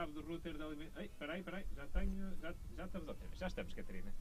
cabo do router da alimentação. já tenho. Já, já estamos ao tempo. Já estamos, Catarina.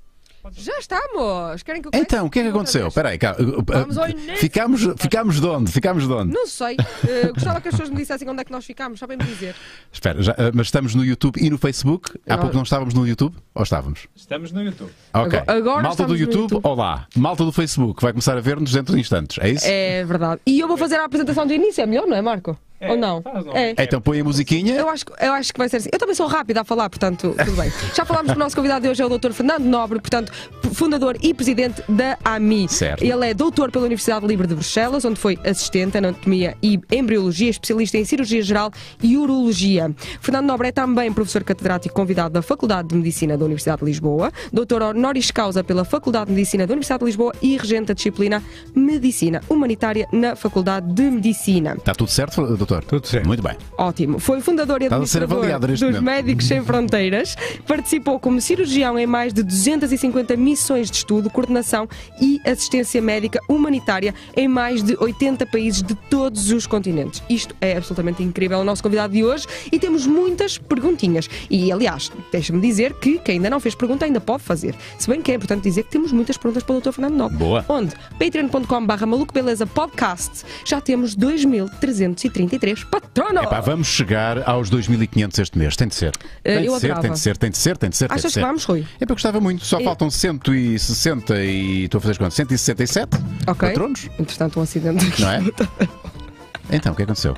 Já estamos! Querem que eu então, o que é que aconteceu? Peraí cá, uh, uh, uh, Ficamos, ficámos, de onde? Ficamos de onde? Não sei. Uh, gostava que as pessoas me dissessem onde é que nós ficámos, sabem-me dizer. Espera, já, eh, mas estamos no YouTube e no Facebook? Há pouco não estávamos no YouTube? Ou estávamos? Estamos no YouTube. Ok. Agora, agora Malta do YouTube, YouTube, olá. Malta do Facebook, vai começar a ver-nos dentro de instantes, é isso? É verdade. E eu vou fazer a apresentação de início, é melhor, não é, Marco? É, Ou não? É. é. Então põe a musiquinha. Eu acho, eu acho que vai ser assim. Eu também sou rápida a falar, portanto, tudo bem. Já falámos que o nosso convidado de hoje é o Dr. Fernando Nobre, portanto, fundador e presidente da AMI. Certo. Ele é doutor pela Universidade Livre de Bruxelas, onde foi assistente em anatomia e embriologia, especialista em cirurgia geral e urologia. Fernando Nobre é também professor catedrático convidado da Faculdade de Medicina da Universidade de Lisboa, doutor honoris causa pela Faculdade de Medicina da Universidade de Lisboa e regente da disciplina Medicina Humanitária na Faculdade de Medicina. Está tudo certo, doutor? doutor? Tudo certo. Muito bem. Ótimo. Foi fundador e administrador dos momento. Médicos Sem Fronteiras. Participou como cirurgião em mais de 250 missões de estudo, coordenação e assistência médica humanitária em mais de 80 países de todos os continentes. Isto é absolutamente incrível. O nosso convidado de hoje e temos muitas perguntinhas. E, aliás, deixa-me dizer que quem ainda não fez pergunta ainda pode fazer. Se bem que é importante dizer que temos muitas perguntas para o Dr. Fernando Nobre. Boa. Onde? patreon.com/barra maluco beleza podcast. Já temos 2.333 2023. Patrono! Epá, vamos chegar aos 2.500 este mês, tem de ser. Eh, tem, eu de, ser, tem de ser, tem de ser, tem de ser, tem de ser. Achas que vamos, Rui? É porque gostava muito, só eu... Eh, faltam 160 e. estou a fazer quanto? 167 okay. patronos? Entretanto, um acidente. Não é? Então, o que aconteceu?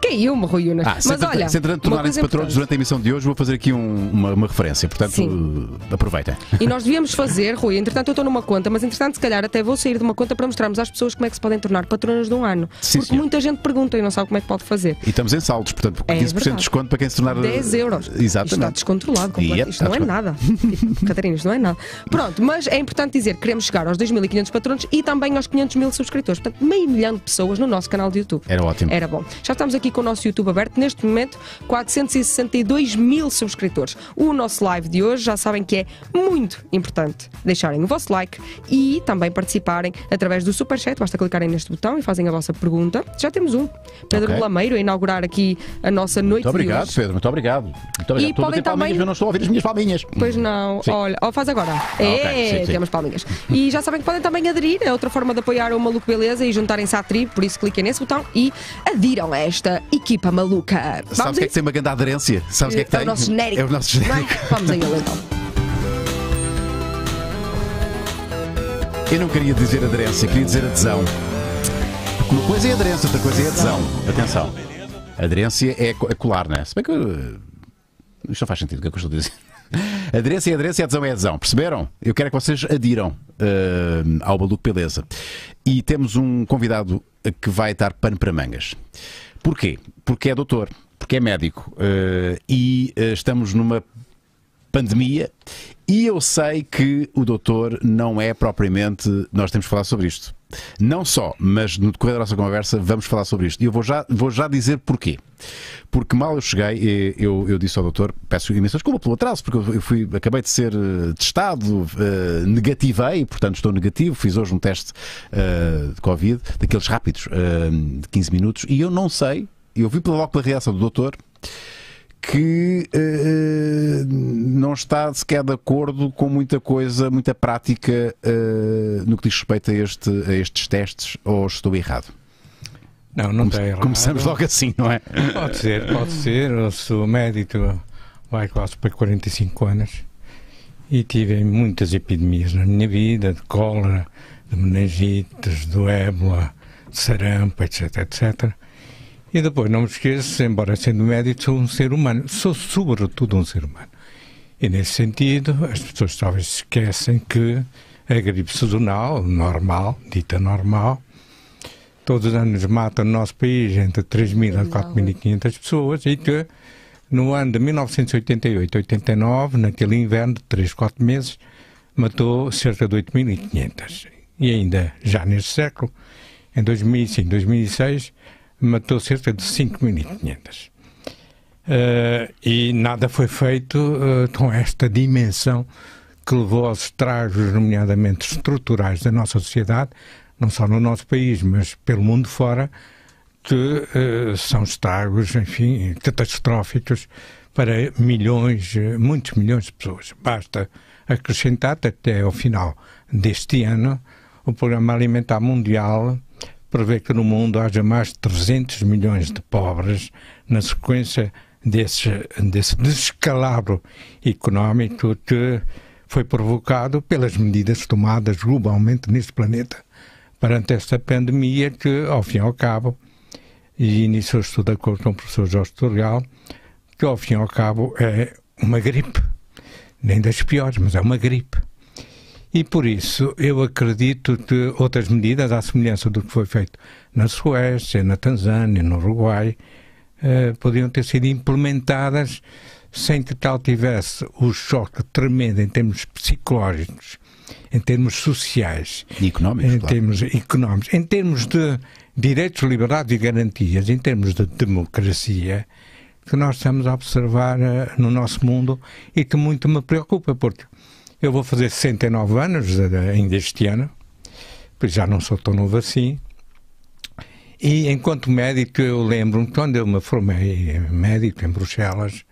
Caiu-me, Rui Unas. Ah, Mas se olha, se entretanto tornarem-se patronos durante a emissão de hoje, vou fazer aqui um, uma, uma, referência. Portanto, Sim. Eh, aproveitem. E nós devíamos fazer, Rui, entretanto eu estou numa conta, mas entretanto se calhar até vou sair de uma conta para mostrarmos às pessoas como é que se podem tornar patronas de um ano. Sim, Porque senhor. muita gente pergunta e não sabe como é que pode fazer. E estamos em saldos, portanto, 15% é de desconto para quem se tornar... 10 eh, euros. Exatamente. Isto está descontrolado. Yep, é isto não é nada. Catarina, isto não é nada. Pronto, mas é importante dizer que queremos chegar aos 2.500 patronos e também aos 500 mil subscritores. Portanto, meio milhão de pessoas no nosso canal de YouTube. Era ótimo. Era bom. Já estamos aqui com o nosso YouTube aberto. Neste momento, 462 mil subscritores. O nosso live de hoje, já sabem que é muito importante deixarem o vosso like e também participarem através do Superchat. Basta clicarem neste botão e fazem a vossa pergunta. Já temos um. Pedro okay. Lameiro a inaugurar aqui a nossa noite Muito obrigado, hoje. Pedro. Muito obrigado. Muito obrigado. E Todo podem também... eu não estou a ouvir as minhas palminhas. Pois não. Sim. Olha, oh, faz agora. Ah, é, okay. sim, temos sim. palminhas. E já sabem que podem também aderir. É outra forma de apoiar o Maluco Beleza e juntarem-se à tribo. Por isso cliquem nesse botão e adiram a esta equipa maluca. Vamos Sabes o que é que tem uma grande aderência? Sabes o é que é que tem? É o nosso genérico. É o nosso genérico. Vamos em ele então. Eu não queria dizer aderência, queria dizer adesão. Porque uma coisa é aderência, outra coisa é adesão. Atenção. Aderência é, é colar, né? Se bem que. Eh, isto não faz sentido o que é que eu estou a dizer. Aderência é aderência e adesão é adesão. Perceberam? Eu quero é que vocês adiram uh, ao Baluco Beleza. E temos um convidado que vai dar pano para mangas. Porquê? Porque é doutor, porque é médico uh, e uh, estamos numa pandemia e eu sei que o doutor não é propriamente. Nós temos que falar sobre isto. Não só, mas no decorrer da nossa conversa vamos falar sobre isto. E eu vou já, vou já dizer porquê. Porque mal eu cheguei, eu, eu disse ao doutor, peço imensa desculpa pelo atraso, porque eu fui, acabei de ser eh, testado, uh, negativei, portanto estou negativo, fiz hoje um teste uh, de Covid, daqueles rápidos, uh, de 15 minutos, e eu não sei, eu vi logo pela reação do doutor que uh, não está sequer de acordo com muita coisa, muita prática uh, no que diz respeito a, este, a estes testes, ou estou errado? Não, não está errado. Começamos logo assim, não é? Pode ser, pode ser. Eu sou médico, vai quase para 45 anos e tive muitas epidemias na minha vida, de cólera, de meningites, do ébola, de sarampo, etc, etc. E depois, não me esqueço, embora sendo médico, sou um ser humano, sou sobretudo um ser humano. E nesse sentido, as pessoas talvez esquecem que a gripe sazonal, normal, dita normal, todos os anos mata no nosso país entre 3.000 a 4.500 pessoas e que no ano de 1988-89, naquele inverno de 3, 4 meses, matou cerca de 8.500. E ainda já neste século, em 2005, 2006, matou cerca de 5.500. Uh, eh, e nada foi feito uh, com esta dimensão que levou aos estragos, nomeadamente estruturais, da nossa sociedade, não só no nosso país, mas pelo mundo fora, que uh, são estragos, enfim, catastróficos para milhões, muitos milhões de pessoas. Basta acrescentar até ao final deste ano o Programa Alimentar Mundial prevê que no mundo haja mais de 300 milhões de pobres na sequência desse, desse descalabro económico que foi provocado pelas medidas tomadas globalmente neste planeta perante esta pandemia que, ao fim e ao cabo, e iniciou-se tudo de acordo com o professor Jorge Torreal, que ao fim e ao cabo é uma gripe. Nem das piores, mas é uma gripe. E por isso eu acredito que outras medidas, à semelhança do que foi feito na Suécia, na Tanzânia, no Uruguai, eh, podiam ter sido implementadas sem que tal tivesse o choque tremendo em termos psicológicos, em termos sociais, e económicos, em claro. termos económicos, em termos de direitos, liberdades e garantias, em termos de democracia, que nós estamos a observar uh, no nosso mundo e que muito me preocupa, porque eu vou fazer 69 anos eh, ainda este ano, pois já não sou tão novo assim. E enquanto médico, eu lembro-me, quando eu me formei eh, médico em Bruxelas,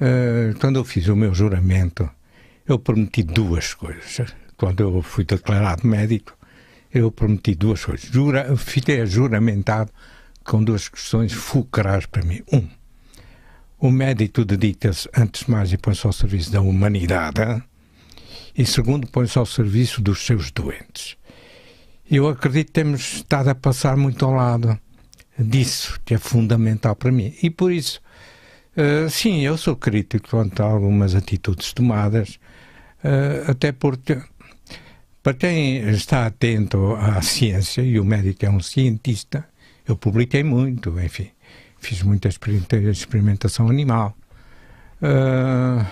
eh, quando eu fiz o meu juramento, eu prometi duas coisas. Quando eu fui declarado médico, eu prometi duas coisas. Jura, fiquei juramentado com duas questões fulcrais para mim. Um, o médico dedica-se, antes de mais, e põe-se ao serviço da humanidade e, segundo, põe-se ao serviço dos seus doentes. Eu acredito que temos estado a passar muito ao lado disso, que é fundamental para mim. E por isso, uh, sim, eu sou crítico quanto a algumas atitudes tomadas, uh, até porque, para quem está atento à ciência, e o médico é um cientista, eu publiquei muito, enfim, fiz muita experimentação animal. Uh,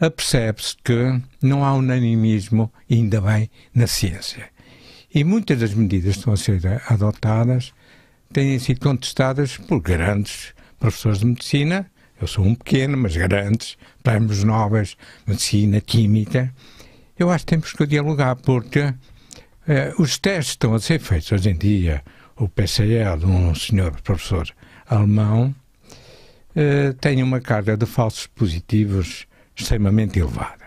apercebe-se que não há unanimismo, ainda bem, na ciência. E muitas das medidas que estão a ser adotadas têm sido contestadas por grandes professores de medicina, eu sou um pequeno, mas grandes, prémios nobres, medicina, química. Eu acho que temos que dialogar, porque eh, os testes estão a ser feitos hoje em dia. O PCE de um senhor professor alemão eh, tem uma carga de falsos positivos extremamente elevada.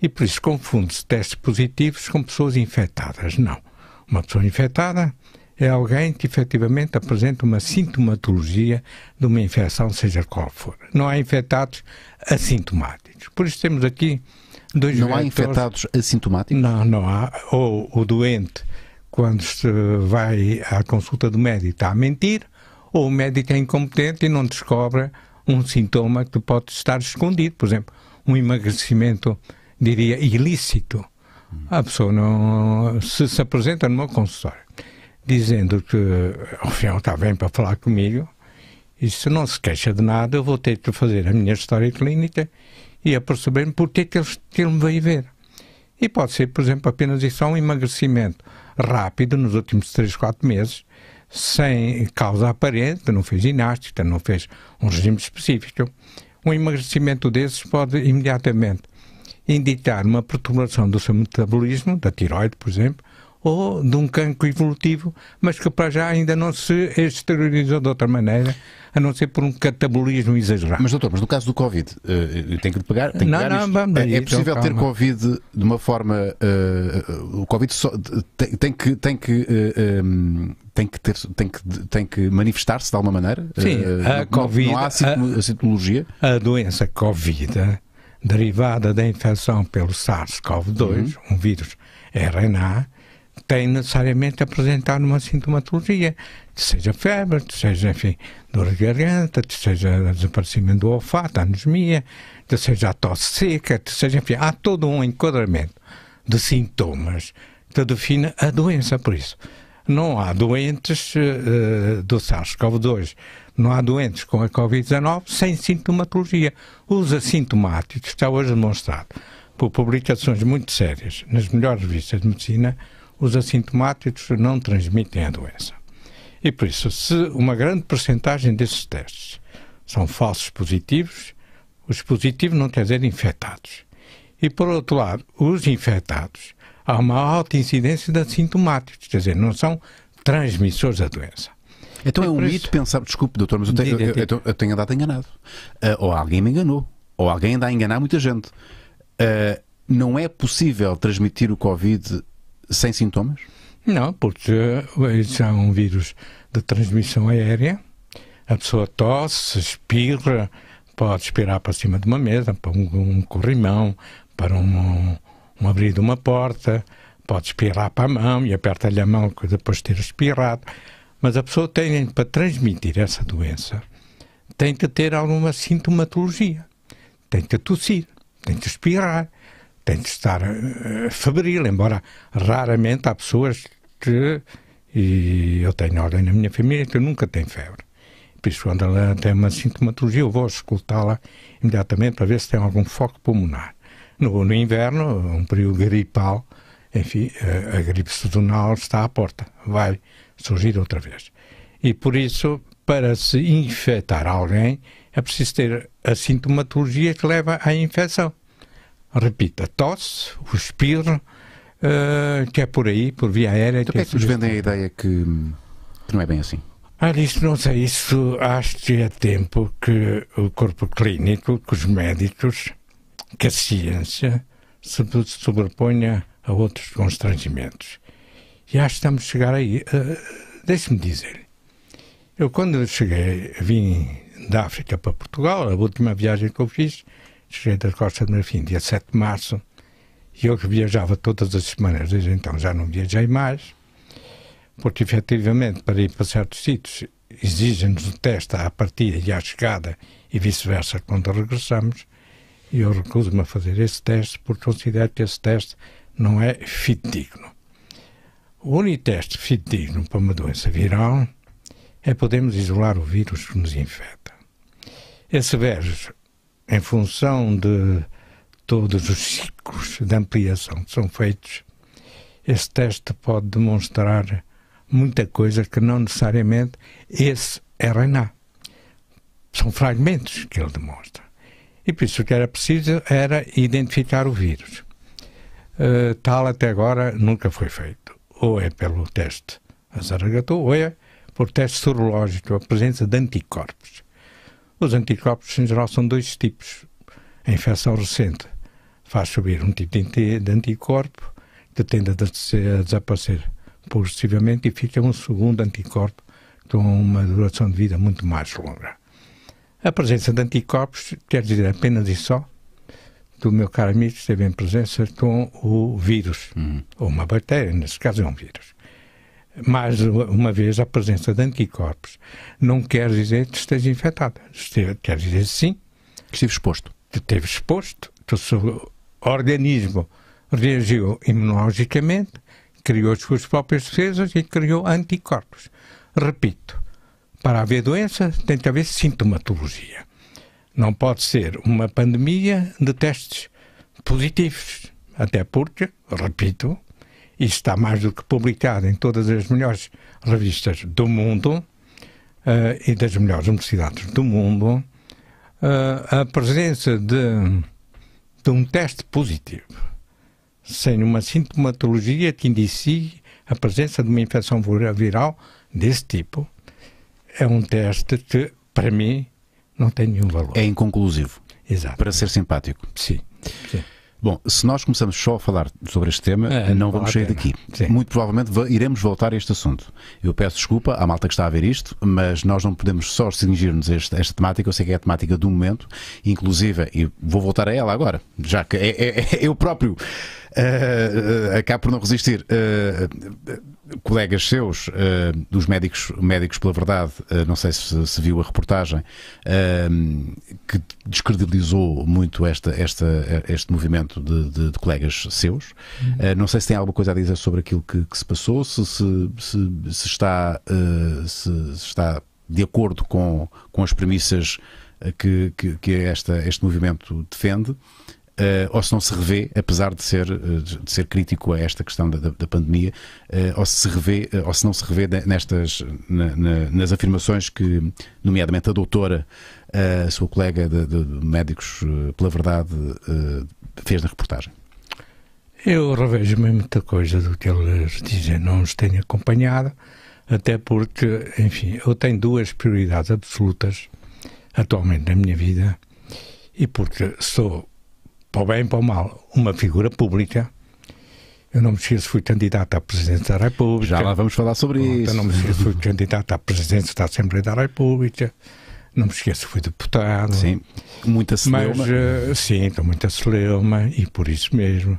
E por isso confunde-se testes positivos com pessoas infectadas. Não. Uma pessoa infectada é alguém que efetivamente apresenta uma sintomatologia de uma infecção, seja qual for. Não há infectados assintomáticos. Por isso temos aqui dois Não há infectados assintomáticos? Não, não há. Ou o doente, quando se vai à consulta do médico, está a mentir, ou o médico é incompetente e não descobre um sintoma que pode estar escondido, por exemplo, um emagrecimento, diria, ilícito. A pessoa não se, se apresenta no meu consultório dizendo que, ao final, está bem para falar comigo e se não se queixa de nada, eu vou ter que fazer a minha história clínica e aperceber-me porque que ele, que ele me veio ver. E pode ser, por exemplo, apenas isso, um emagrecimento rápido nos últimos 3, 4 meses sem causa aparente, não fez ginástica, não fez um regime específico, um emagrecimento desses pode imediatamente indicar uma perturbação do seu metabolismo, da tiroide, por exemplo, ou de um cancro evolutivo, mas que para já ainda não se exteriorizou de outra maneira, a não ser por um catabolismo exagerado. Mas doutor, mas no caso do Covid, eh, eu tenho que pegar, tenho não, que pegar não, vamos é, é possível então, ter Covid de uma forma, uh, o Covid só, tem, tem, que, tem que uh, eh, um, ehm, tem que, ter, tem que, tem que manifestar-se de alguma maneira? Sim, uh, a não, COVID. Não há a, citologia? A doença Covid, derivada da infecção pelo SARS-CoV-2, uhum. um vírus RNA, tem necessariamente apresentar uma sintomatologia, que seja febre, que seja, enfim, dor de garganta, que seja desaparecimento do olfato, anosmia, que seja a tosse seca, que seja, enfim, há todo um enquadramento de sintomas que define a doença, por isso. Não há doentes uh, do SARS-CoV-2, não há doentes com a Covid-19 sem sintomatologia. Os assintomáticos, está hoje demonstrado por publicações muito sérias nas melhores revistas de medicina, os assintomáticos não transmitem a doença. E por isso, se uma grande porcentagem desses testes são falsos positivos, os positivos não quer dizer infectados. E por outro lado, os infectados, há uma alta incidência de assintomáticos, quer dizer, não são transmissores da doença. Então é, é um isso... mito pensar, desculpe, doutor, mas eu tenho, eu, eu, eu tenho andado enganado. Uh, ou alguém me enganou, ou alguém anda a enganar muita gente. Uh, não é possível transmitir o Covid sem sintomas? Não, porque eh, isso é um vírus de transmissão aérea. A pessoa tosse, espirra, pode espirrar para cima de uma mesa, para um, um corrimão, para um, um abrir de uma porta, pode espirrar para a mão e aperta-lhe a mão depois de ter espirrado. Mas a pessoa tem, para transmitir essa doença, tem que ter alguma sintomatologia. Tem que tossir, tem que espirrar, tem de estar uh, febril, embora raramente há pessoas que. E eu tenho alguém na minha família que nunca tem febre. Por isso, quando ela tem uma sintomatologia, eu vou escutá-la imediatamente para ver se tem algum foco pulmonar. No, no inverno, um período gripal, enfim, a, eh, a gripe sazonal está à porta, vai surgir outra vez. E por isso, para se infectar alguém, é preciso ter a sintomatologia que leva à infecção. Repita, tosse, o espirro, uh, eh, que é por aí, por via aérea. Então, que é, é que nos vendem a ideia que, que não é bem assim? Ah, isso não sei, isso acho que é tempo que o corpo clínico, que os médicos, que a ciência se sobreponha a outros constrangimentos. E acho que estamos a chegar aí. Uh, Deixe-me dizer, eu quando cheguei, vim da África para Portugal, a última viagem que eu fiz, das Costa de Marfim, dia 7 de março, e eu que viajava todas as semanas, desde então já não viajei mais, porque efetivamente para ir para certos sítios exigem-nos o teste à partida e à chegada e vice-versa quando regressamos, e eu recuso-me a fazer esse teste porque considero que esse teste não é fidedigno. O único teste fidedigno para uma doença viral é podermos isolar o vírus que nos infecta. Esse vírus em função de todos os ciclos de ampliação que são feitos, esse teste pode demonstrar muita coisa que não necessariamente esse RNA. São fragmentos que ele demonstra. E por isso o que era preciso era identificar o vírus. Uh, tal até agora nunca foi feito. Ou é pelo teste Azaragatou, ou é por teste sorológico, a presença de anticorpos. Os anticorpos, em geral, são dois tipos. A infecção recente faz subir um tipo de anticorpo que tende a desaparecer progressivamente e fica um segundo anticorpo com uma duração de vida muito mais longa. A presença de anticorpos quer dizer apenas e só do meu caro amigo esteve em presença com o vírus, uhum. ou uma bactéria, nesse caso é um vírus mais uma vez, a presença de anticorpos não quer dizer que esteja infectado. Quer dizer, sim. Que esteve exposto. Que esteve exposto. Que o seu organismo reagiu imunologicamente, criou as suas próprias defesas e criou anticorpos. Repito, para haver doença tem que haver sintomatologia. Não pode ser uma pandemia de testes positivos. Até porque, repito, e está mais do que publicado em todas as melhores revistas do mundo uh, e das melhores universidades do mundo, uh, a presença de, de um teste positivo, sem uma sintomatologia que indicie a presença de uma infecção viral desse tipo, é um teste que, para mim, não tem nenhum valor. É inconclusivo. Exato. Para ser simpático. Sim. Sim. Bom, se nós começamos só a falar sobre este tema, é, não vamos sair daqui. Sim. Muito provavelmente iremos voltar a este assunto. Eu peço desculpa à malta que está a ver isto, mas nós não podemos só cingir-nos a esta, esta temática. Eu sei que é a temática do momento, inclusive, e vou voltar a ela agora, já que é, é, é eu próprio uh, acabo por não resistir. Uh, colegas seus, uh, dos médicos, médicos pela verdade, não sei se, se, viu a reportagem, que descredibilizou muito esta, esta, este movimento de, de, de colegas seus. Uhum. não sei se tem alguma coisa a dizer sobre aquilo que, que se passou, se, se, se está, se, está de acordo com, com as premissas que, que, que esta, este movimento defende uh, ou se não se revê, apesar de ser, eh, de ser crítico a esta questão da, da pandemia, uh, ou se se revê, ou se não se revê nestas, na, na, nas afirmações que, nomeadamente a doutora, a sua colega de, de Médicos pela Verdade, uh, fez na reportagem. Eu revejo-me muita coisa do que eles dizem, não os tenho acompanhado, até porque, enfim, eu tenho duas prioridades absolutas atualmente na minha vida e porque sou para o bem e para o mal, uma figura pública. Eu não me esqueço, fui candidato à presidência da República. Já lá vamos falar sobre Pronto, isso. Eu não me esqueço, fui candidato à Presidência da Assembleia da República. Não me esqueço, fui deputado. Sim, muita celeuma. Mas, uh, sim, estou muita celeuma e por isso mesmo.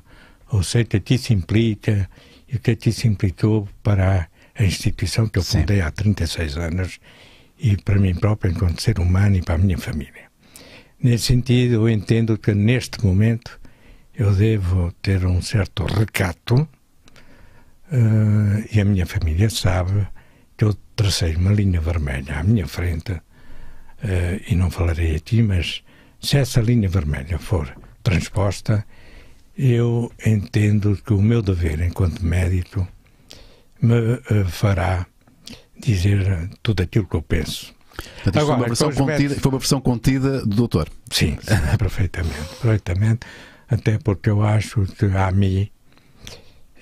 Ou seja, o que se implica e o que a ti se implicou para a instituição que eu fundei há 36 anos e para mim próprio, enquanto ser humano e para a minha família. Nesse sentido, eu entendo que neste momento eu devo ter um certo recato uh, e a minha família sabe que eu tracei uma linha vermelha à minha frente uh, e não falarei a ti, mas se essa linha vermelha for transposta, eu entendo que o meu dever enquanto médico me uh, fará dizer tudo aquilo que eu penso. Portanto, Agora, foi, uma versão contida, foi uma versão contida do doutor. Sim, sim perfeitamente, perfeitamente. Até porque eu acho que a mim,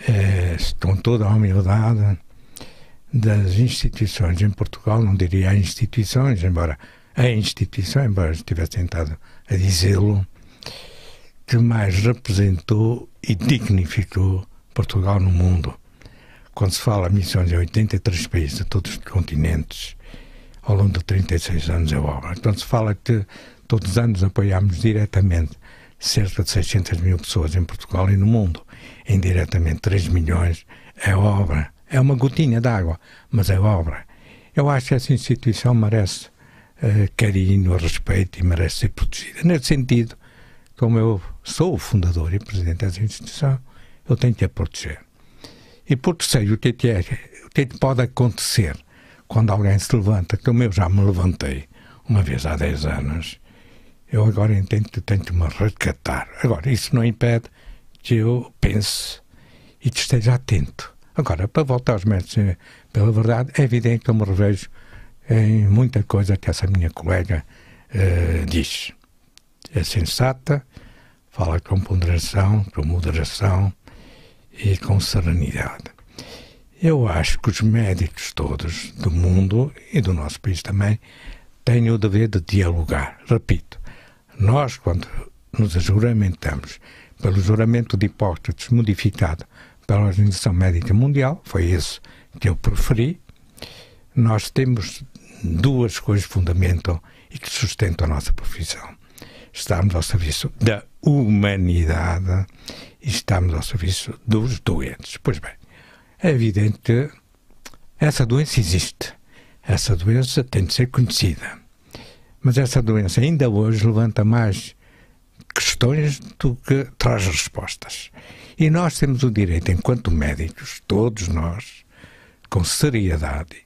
é, com toda a humildade das instituições em Portugal, não diria instituições, embora a instituição, embora estivesse tentado a dizê-lo, que mais representou e dignificou Portugal no mundo. Quando se fala missões em 83 países de todos os continentes, ao longo de 36 anos a é obra. Então se fala que todos os anos apoiámos diretamente cerca de 600 mil pessoas em Portugal e no mundo, indiretamente 3 milhões, é obra. É uma gotinha d'água, mas é obra. Eu acho que essa instituição merece uh, carinho, respeito e merece ser protegida. Nesse sentido, como eu sou o fundador e presidente dessa instituição, eu tenho que a proteger. E por terceiro, o que, é, o que, é que pode acontecer? quando alguém se levanta, que eu já me levantei uma vez há 10 anos, eu agora entendo tenho de me recatar. Agora, isso não impede que eu pense e que esteja atento. Agora, para voltar aos métodos eh, pela verdade, é evidente que eu me revejo em muita coisa que essa minha colega uh, diz. É sensata, fala com ponderação, com moderação e com serenidade. Eu acho que os médicos todos do mundo e do nosso país também têm o dever de dialogar. Repito, nós, quando nos juramentamos pelo juramento de Hipócrates modificado pela Organização Médica Mundial, foi isso que eu preferi, nós temos duas coisas que fundamentam e que sustentam a nossa profissão. Estamos ao serviço da humanidade e estamos ao serviço dos doentes. Pois bem, é evidente que essa doença existe. Essa doença tem de ser conhecida. Mas essa doença ainda hoje levanta mais questões do que traz respostas. E nós temos o direito, enquanto médicos, todos nós, com seriedade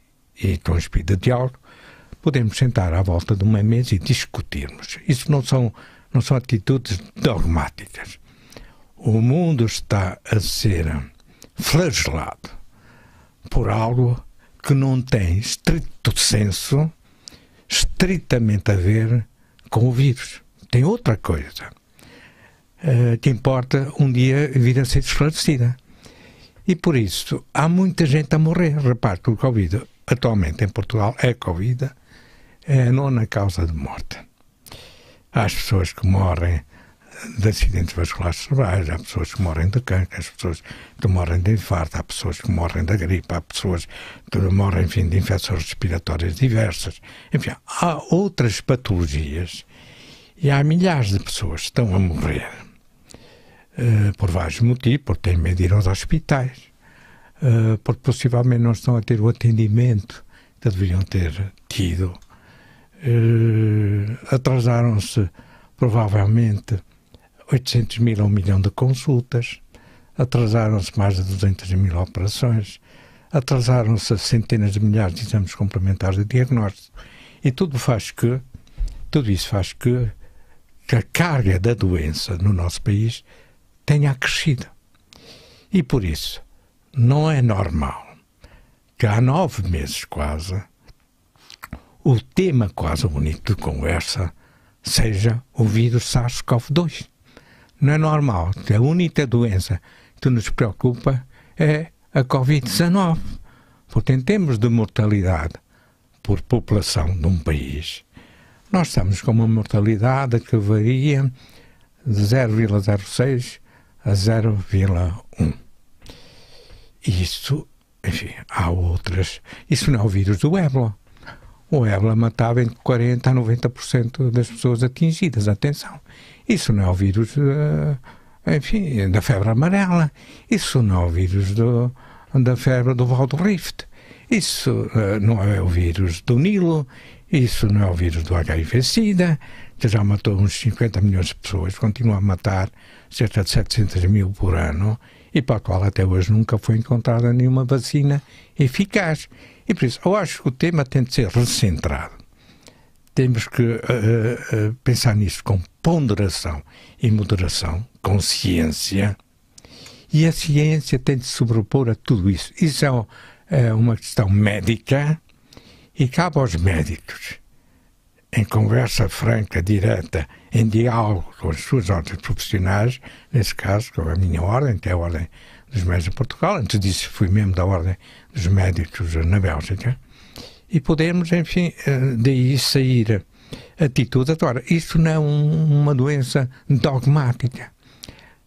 e com espírito de diálogo, podemos sentar à volta de uma mesa e discutirmos. Isso não são, não são atitudes dogmáticas. O mundo está a ser flagelado por algo que não tem estrito senso, estritamente a ver com o vírus. Tem outra coisa uh, que importa um dia vir a ser esclarecida. E por isso, há muita gente a morrer. Repare que o Covid, atualmente em Portugal, é Covid, é a nona causa de morte. Há as pessoas que morrem de acidentes vasculares cerebrais, há pessoas que morrem de câncer há pessoas que morrem de infarto, há pessoas que morrem da gripe, há pessoas que morrem, enfim, de infecções respiratórias diversas. Enfim, há outras patologias e há milhares de pessoas que estão a morrer uh, por vários motivos, porque têm medo de ir aos hospitais, uh, porque possivelmente não estão a ter o atendimento que deveriam ter tido. Uh, atrasaram-se provavelmente 800 mil a 1 milhão de consultas, atrasaram-se mais de 200 mil operações, atrasaram-se centenas de milhares de exames complementares de diagnóstico. E tudo faz que, tudo isso faz que, que a carga da doença no nosso país tenha crescido. E por isso, não é normal que há nove meses quase, o tema quase bonito de conversa seja o vírus SARS-CoV-2 não é normal. É a única doença que nos preocupa é a Covid-19. Porque em termos de mortalidade por população de um país, nós estamos com uma mortalidade que varia de 0,06 a 0,1. Isso, enfim, há outras. Isso não é o vírus do ébola. O ébola matava entre 40% a 90% das pessoas atingidas, atenção. Isso não é o vírus, eh, enfim, da febre amarela. Isso não é o vírus do, da febre do Val Rift. Isso eh, não é o vírus do Nilo. Isso não é o vírus do HIV-Sida, que já matou uns 50 milhões de pessoas, continua a matar cerca de 700 mil por ano e para a qual até hoje nunca foi encontrada nenhuma vacina eficaz. E por isso, eu acho que o tema tem de ser recentrado temos que uh, uh, pensar nisso com ponderação e moderação, consciência. E a ciência tem de se sobrepor a tudo isso. Isso é, é uma questão médica e cabe aos médicos, em conversa franca, direta, em diálogo com as suas ordens profissionais, nesse caso com a minha ordem, que é a Ordem dos Médicos de Portugal, antes disso fui membro da Ordem dos Médicos na Bélgica, e podermos, enfim, eh, daí sair atitude. Agora, isto não é uma doença dogmática.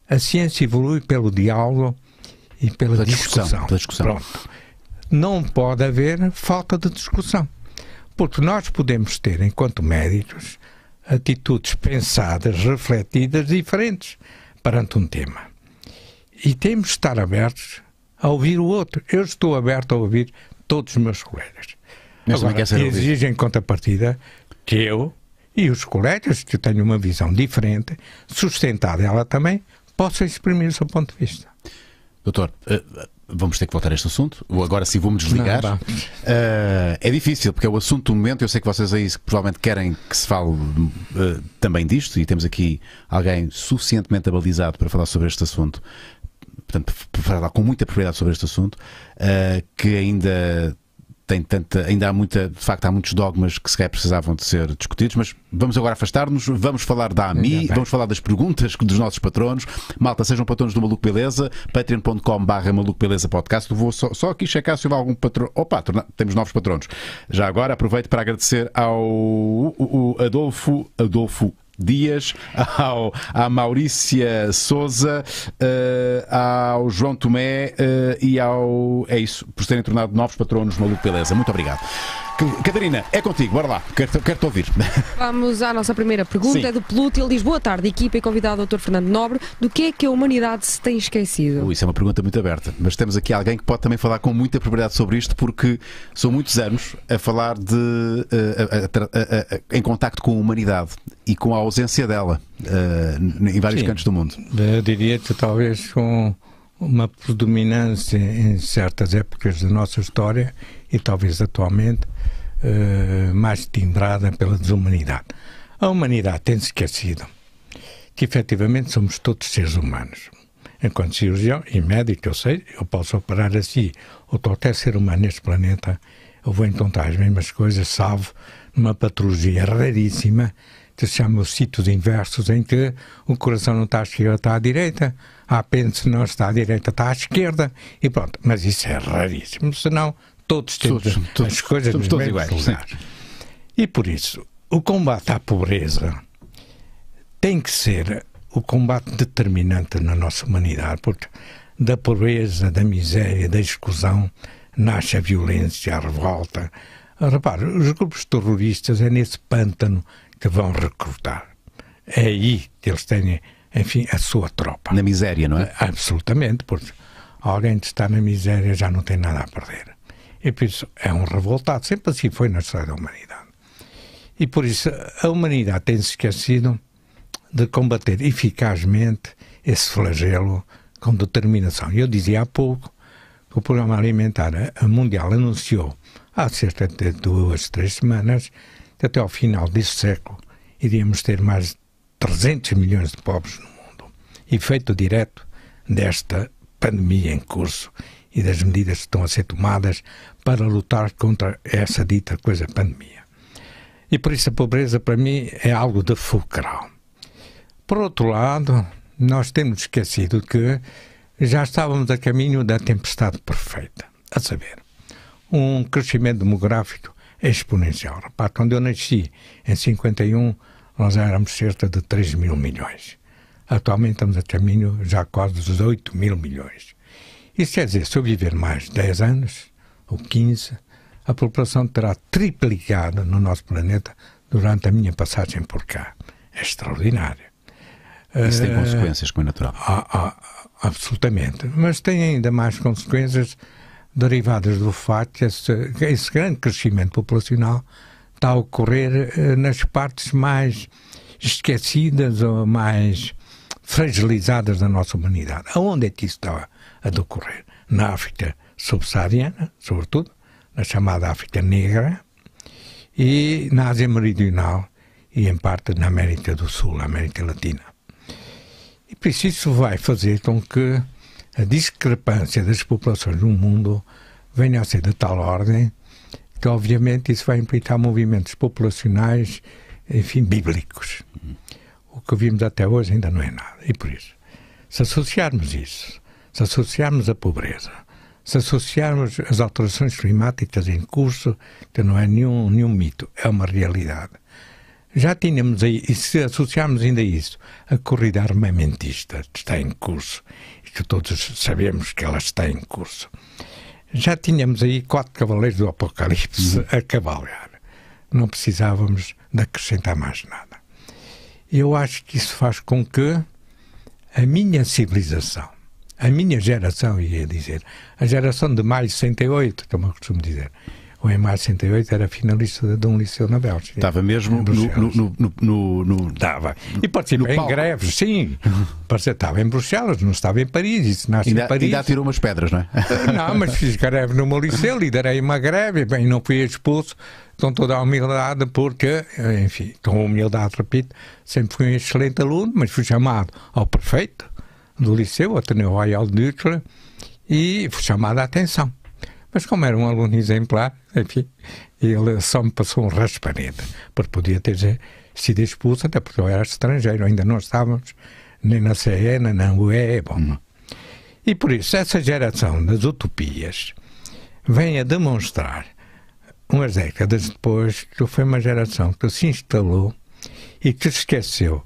A ciência evolui pelo diálogo e pela, discussão. discussão. discussão. Pronto. Não pode haver falta de discussão. Porque nós podemos ter, enquanto médicos, atitudes pensadas, refletidas, diferentes perante um tema. E temos de estar abertos a ouvir o outro. Eu estou aberto a ouvir todos os meus colegas. Mas é Agora, não é exigem contrapartida que eu e os colegas, que têm uma visão diferente, sustentada ela também, possam exprimir o seu ponto de vista. Doutor, eh, vamos ter que voltar a este assunto. Agora sim vou-me desligar. Não, não. Eh, é difícil, porque é o assunto do momento. Eu sei que vocês aí provavelmente querem que se fale eh, também disto, e temos aqui alguém suficientemente abalizado para falar sobre este assunto. Portanto, para falar com muita propriedade sobre este assunto, uh, que ainda tem tanta, ainda há muita, de facto, há muitos dogmas que sequer precisavam de ser discutidos, mas vamos agora afastar-nos, vamos falar da AMI, vamos falar das perguntas dos nossos patronos. Malta, sejam patronos do Maluco Beleza, patreon.com barra Maluco Beleza Podcast. vou só, só, aqui checar se houve algum patrono. Opa, temos novos patronos. Já agora aproveito para agradecer ao o, o Adolfo, Adolfo Dias, ao, à Maurícia Souza, uh, ao João Tomé uh, e ao. É isso, por terem tornado novos patronos Maluco Beleza. Muito obrigado. Catarina, é contigo, bora lá, quero-te quero ouvir. Vamos à nossa primeira pergunta, Sim. é do Pluto, ele diz, boa tarde, equipa e convidado Dr. Fernando Nobre, do que é que a humanidade se tem esquecido? Uh, isso é uma pergunta muito aberta, mas temos aqui alguém que pode também falar com muita propriedade sobre isto, porque são muitos anos a falar de, eh, a, a, a, em contacto com a humanidade e com a ausência dela uh, em vários Sim. cantos do mundo. Eu diria que talvez com uma predominância em certas épocas da nossa história e talvez atualmente uh, mais timbrada pela desumanidade. A humanidade tem esquecido que efetivamente somos todos seres humanos. Enquanto cirurgião e médico, eu sei, eu posso operar assim, ou qualquer ser humano neste planeta, eu vou encontrar as mesmas coisas, salvo numa patologia raríssima que se chama os sítios inversos, em que o coração não está à esquerda, está à direita, a apêndice não está à direita, está à esquerda, e pronto. Mas isso é raríssimo, senão Todos temos todos, todos, as coisas todos, todos iguais. iguais. E por isso, o combate à pobreza tem que ser o combate determinante na nossa humanidade, porque da pobreza, da miséria, da exclusão nasce a violência, a revolta. Repare, os grupos terroristas é nesse pântano que vão recrutar. É aí que eles têm, enfim, a sua tropa. Na miséria, não é? Absolutamente, porque alguém que está na miséria já não tem nada a perder. E por isso é um revoltado, sempre assim foi na história da humanidade. E por isso a humanidade tem-se esquecido de combater eficazmente esse flagelo com determinação. Eu dizia há pouco que o Programa Alimentar Mundial anunciou há cerca de duas, três semanas que até ao final deste século iríamos ter mais de 300 milhões de pobres no mundo. Efeito direto desta pandemia em curso e das medidas que estão a ser tomadas para lutar contra essa dita coisa pandemia. E por isso a pobreza para mim é algo de fulcral. Por outro lado, nós temos esquecido que já estávamos a caminho da tempestade perfeita, a saber, um crescimento demográfico exponencial. Repare, quando eu nasci em 51, nós éramos cerca de 3 mil milhões. Atualmente estamos a caminho já quase 18 mil milhões. Isso quer dizer, se eu viver mais 10 anos, ou 15, a população terá triplicado no nosso planeta durante a minha passagem por cá. É extraordinário. Isso tem eh, consequências, como é natural. Ah, ah, absolutamente. Mas tem ainda mais consequências derivadas do facto que esse, esse, grande crescimento populacional está a ocorrer eh, nas partes mais esquecidas ou mais fragilizadas da nossa humanidade. Aonde é que isso está a decorrer? Na África, subsaariana, sobretudo, na chamada África Negra, e na Ásia Meridional e em parte na América do Sul, América Latina. E por isso isso vai fazer com que a discrepância das populações no mundo venha a ser de tal ordem que, obviamente, isso vai implicar movimentos populacionais, enfim, bíblicos. O que vimos até hoje ainda não é nada. E por isso, se associarmos isso, se associarmos a pobreza, se associarmos as alterações climáticas em curso, que não é nenhum, nenhum mito, é uma realidade. Já tínhamos aí, e se associarmos ainda isso, a corrida armamentista que está em curso, e que todos sabemos que ela está em curso. Já tínhamos aí quatro cavaleiros do Apocalipse uhum. a cavalgar. Não precisávamos de acrescentar mais nada. Eu acho que isso faz com que a minha civilização, a minha geração, ia dizer, a geração de maio de 68, como eu costumo dizer, ou maio de 68 era finalista de um liceu na Bélgica. Estava mesmo no, Estava. E participou em greves, sim. Estava em Bruxelas, não estava em Paris. Isso nasce ainda, em Paris. Ainda tirou umas pedras, não é? Eh, não, mas fiz greve no meu liceu, liderei uma greve, bem, não fui expulso com toda a humildade, porque, eh, enfim, com humildade, repito, sempre fui um excelente aluno, mas fui chamado ao prefeito do liceu, Ateneu Royal de Utrecht, e fui chamada a atenção. Mas como era um aluno exemplar, enfim, ele só me passou um raspanete, porque podia ter sido expulso, até porque eu era estrangeiro, ainda não estávamos nem na CE, nem na UE, bom. Hum. E por isso, essa geração das utopias vem a demonstrar, umas décadas depois, que foi uma geração que se instalou e que esqueceu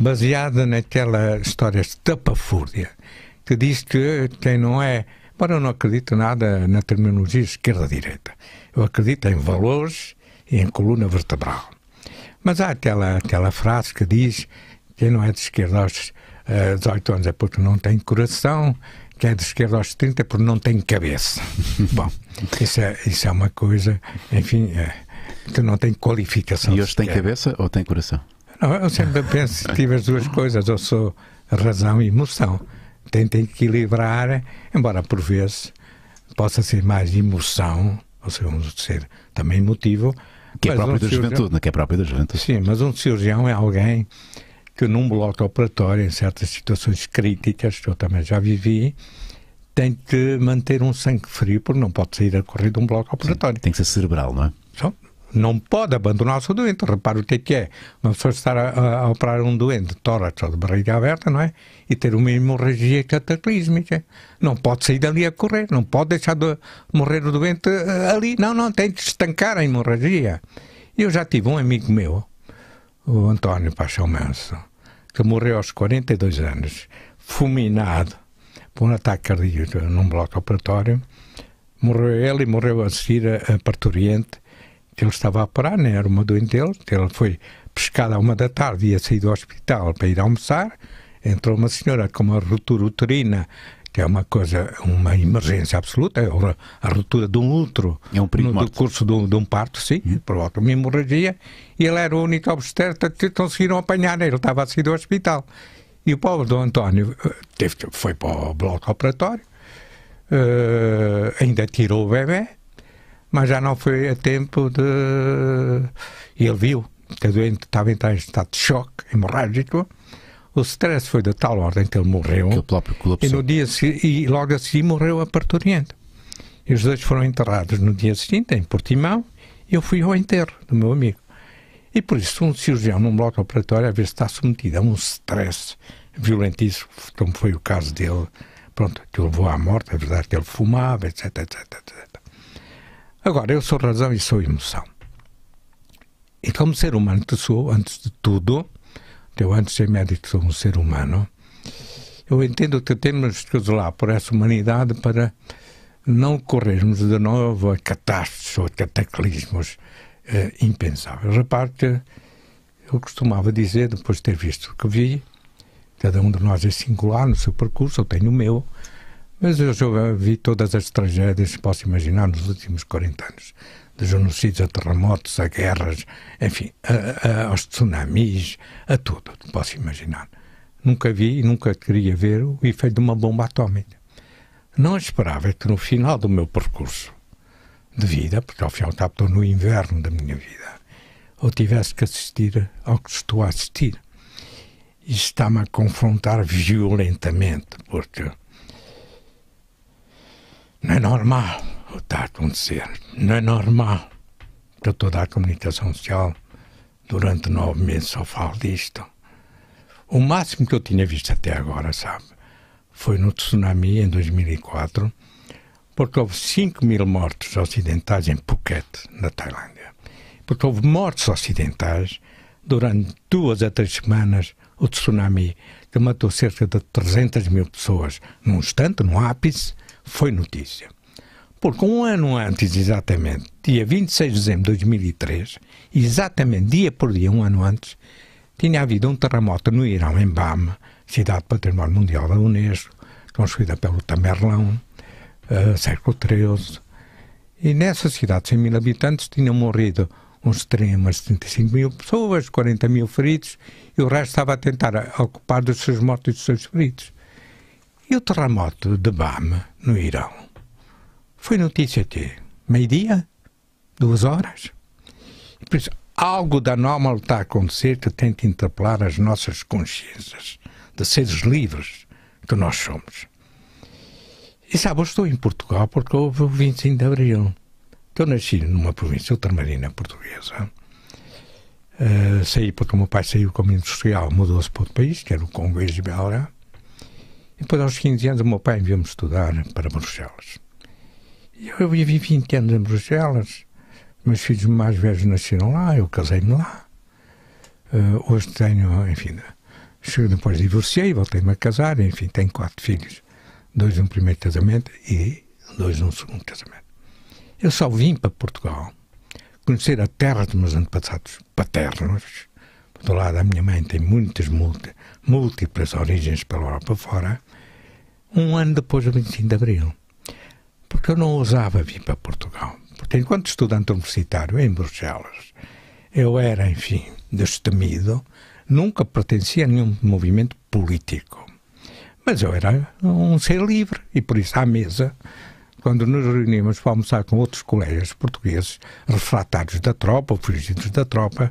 baseada naquela história de tapafúrdia, que diz que quem não é. agora eu não acredito nada na terminologia esquerda-direita, eu acredito em valores e em coluna vertebral. Mas há aquela, aquela frase que diz: quem não é de esquerda aos uh, eh, 18 anos é porque não tem coração, quem é de esquerda aos 30 é porque não tem cabeça. Bom, isso é, isso é uma coisa, enfim, é, que não tem qualificação. E hoje tem cabeça ou tem coração? Não, eu sempre penso que tive as duas coisas, ou sou razão e emoção. Tentei equilibrar, embora por vezes possa ser mais emoção, ou seja, um ser também emotivo. Que é próprio um da cirurgião... juventude, não? É? que é próprio da juventude. Sim, mas um cirurgião é alguém que num bloco operatório, em certas situações críticas, que eu também já vivi, tem que manter um sangue frio, porque não pode sair a correr de um bloco operatório. Sim, tem que ser cerebral, não é? não pode abandonar o seu doente. Repara o é que é Uma pessoa estar a, a operar um doente, tórax ou de barriga aberta, não é? E ter uma hemorragia cataclísmica. Não pode sair dali a correr, não pode deixar de morrer o doente eh, ali. Não, não, tem de estancar a hemorragia. Eu já tive um amigo meu, o António Paixão Manso, que morreu aos 42 anos, fulminado por um ataque cardíaco num bloco operatório. Morreu ele e morreu a seguir a parturiente ele estava a operar, não né? era uma doente dele, ele foi pescado à uma da tarde, ia sair do hospital para ir almoçar, entrou uma senhora com uma ruptura uterina, que é uma coisa, uma emergência absoluta, é a ruptura de um útero é um no curso de um, de um, parto, sim, hum. provoca uma hemorragia, e ele era o único obstetra que conseguiram apanhar, né? ele estava a sair do hospital. E o pobre do António eh, teve, foi para o bloco operatório, uh, ainda tirou o bebê, mas já não foi a tempo de. E ele viu que a doente estava a em estado de choque hemorrágico. O stress foi de tal ordem que ele morreu. Que próprio colapsou. E, no dia, e logo a seguir morreu a parturiente. E os dois foram enterrados no dia seguinte, em Portimão, e eu fui ao enterro do meu amigo. E por isso, um cirurgião num bloco operatório, às vezes está submetido a um stress violentíssimo, como foi o caso dele, pronto, que o levou à morte, a verdade é que ele fumava, etc, etc, etc. Agora, eu sou razão e sou emoção. E como ser humano que sou, antes de tudo, eu antes de ser médico sou um ser humano, eu entendo que temos que zelar por essa humanidade para não corrermos de novo a catástrofes ou cataclismos eh, impensáveis. Repare que eu costumava dizer, depois de ter visto o que vi, cada um de nós é singular no seu percurso, eu tenho o meu, mas eu já vi todas as tragédias que posso imaginar nos últimos 40 anos. De genocídios a terremotos, a guerras, enfim, a, a, aos tsunamis, a tudo posso imaginar. Nunca vi e nunca queria ver o efeito de uma bomba atómica. Não esperava que no final do meu percurso de vida, porque ao fim e ao cabo estou no inverno da minha vida, eu tivesse que assistir ao que estou a assistir. E está-me a confrontar violentamente, porque não é normal o que está a acontecer. Não é normal. Para toda a comunicação social, durante nove meses só falo disto. O máximo que eu tinha visto até agora, sabe, foi no tsunami em 2004, porque houve 5 mil mortos ocidentais em Phuket, na Tailândia. Porque houve mortes ocidentais durante duas a três semanas, o tsunami que matou cerca de 300 mil pessoas num instante, num ápice, foi notícia. Porque um ano antes, exatamente, dia 26 de dezembro de 2003, exatamente dia por dia, um ano antes, tinha havido um terremoto no Irão, em Bama, cidade património mundial da Unesco, construída pelo Tamerlão, uh, século XIII. E nessa cidade de 100 mil habitantes tinham morrido uns umas 35 mil pessoas, 40 mil feridos, e o resto estava a tentar ocupar dos seus mortos e dos seus feridos. E o terremoto de Bam, no Irão? Foi notícia de meio-dia? Duas horas? E por isso, algo de anómalo está a acontecer que tenta interpelar as nossas consciências de seres livres que nós somos. E sabe, eu estou em Portugal porque houve o 25 de Abril. Então, eu nasci numa província ultramarina portuguesa. Uh, saí porque o meu pai saiu como industrial, mudou-se para outro país, que era o Congo e Belga depois, aos 15 anos, o meu pai enviou-me estudar para Bruxelas. E eu vivi 20 anos em Bruxelas. Meus filhos mais velhos nasceram lá, eu casei-me lá. Uh, hoje tenho, enfim, depois divorciei, voltei-me a casar, enfim, tenho quatro filhos. Dois num primeiro casamento e dois num segundo casamento. Eu só vim para Portugal conhecer a terra dos meus antepassados paternos. Do lado da minha mãe tem muitas múltiplas origens pela Europa fora um ano depois do 25 de Abril. Porque eu não ousava vir para Portugal. Porque enquanto estudante universitário em Bruxelas, eu era, enfim, destemido, nunca pertencia a nenhum movimento político. Mas eu era um ser livre e por isso à mesa, quando nos reuníamos para almoçar com outros colegas portugueses, refratários da tropa, fugidos da tropa,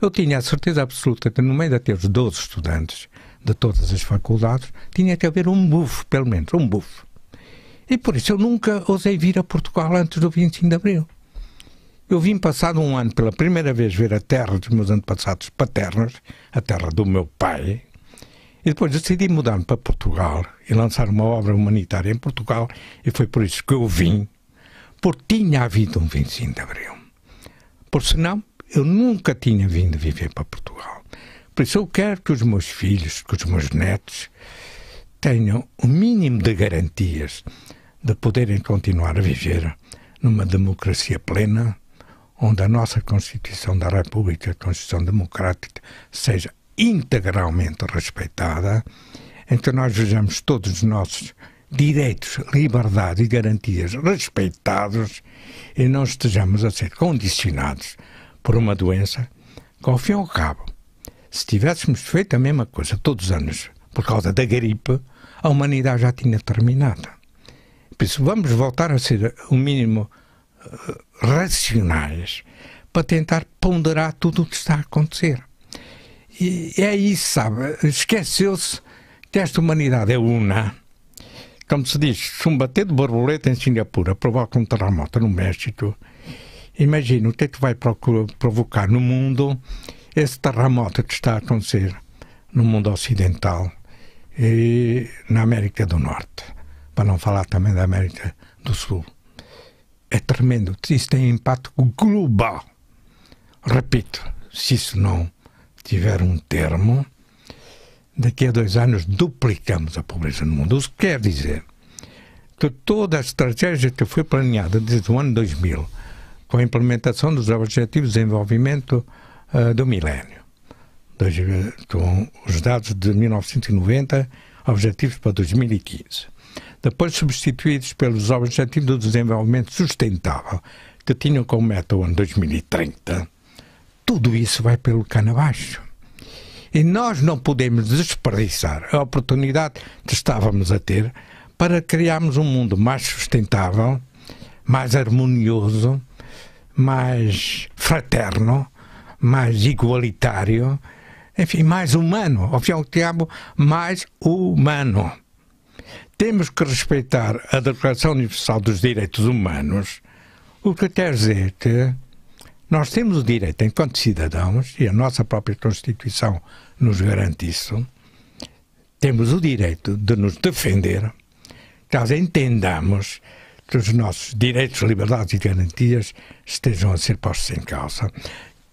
eu tinha a certeza absoluta que no meio daqueles 12 estudantes, de todas as faculdades, tinha que haver um bufo, pelo menos, um bufo. E por isso eu nunca ousei vir a Portugal antes do 25 de Abril. Eu vim passado um ano pela primeira vez ver a terra dos meus antepassados paternos, a terra do meu pai, e depois decidi mudar-me para Portugal e lançar uma obra humanitária em Portugal, e foi por isso que eu vim, porque tinha havido um 25 de Abril. Por senão, eu nunca tinha vindo viver para Portugal. Por isso eu quero que os meus filhos, que os meus netos tenham o mínimo de garantias de poderem continuar a viver numa democracia plena, onde a nossa Constituição da República, a Constituição Democrática, seja integralmente respeitada, em que nós vejamos todos os nossos direitos, liberdades e garantias respeitados e não estejamos a ser condicionados por uma doença que, ao fim e ao cabo, se tivéssemos feito a mesma coisa todos os anos, por causa da gripe, a humanidade já tinha terminado. Por isso, vamos voltar a ser, eh, o mínimo, eh, racionais para tentar ponderar tudo o que está a acontecer. E é isso, sabe? Esqueceu-se que esta humanidade é una. Como se diz, se um bater de borboleta em Singapura provoca um terremoto no México, imagina o que é que vai provocar no mundo esse terremoto que está a acontecer no mundo ocidental e na América do Norte, para não falar também da América do Sul. É tremendo. Isso tem impacto global. Repito, se isso não tiver um termo, daqui a dois anos duplicamos a pobreza no mundo. Isso quer dizer que toda a estratégia que foi planeada desde o ano 2000, com a implementação dos Objetivos de Desenvolvimento uh, do milénio, com os dados de 1990, objetivos para 2015. Depois substituídos pelos Objetivos do Desenvolvimento Sustentável, que tinham como meta o ano 2030, tudo isso vai pelo cano abaixo. E nós não podemos desperdiçar a oportunidade que estávamos a ter para criarmos um mundo mais sustentável, mais harmonioso, mais fraterno mais igualitário, enfim, mais humano, ao fim e ao cabo, mais humano. Temos que respeitar a Declaração Universal dos Direitos Humanos, o que quer dizer que nós temos o direito, enquanto cidadãos, e a nossa própria Constituição nos garante isso, temos o direito de nos defender, caso entendamos que os nossos direitos, liberdades e garantias estejam a ser postos em causa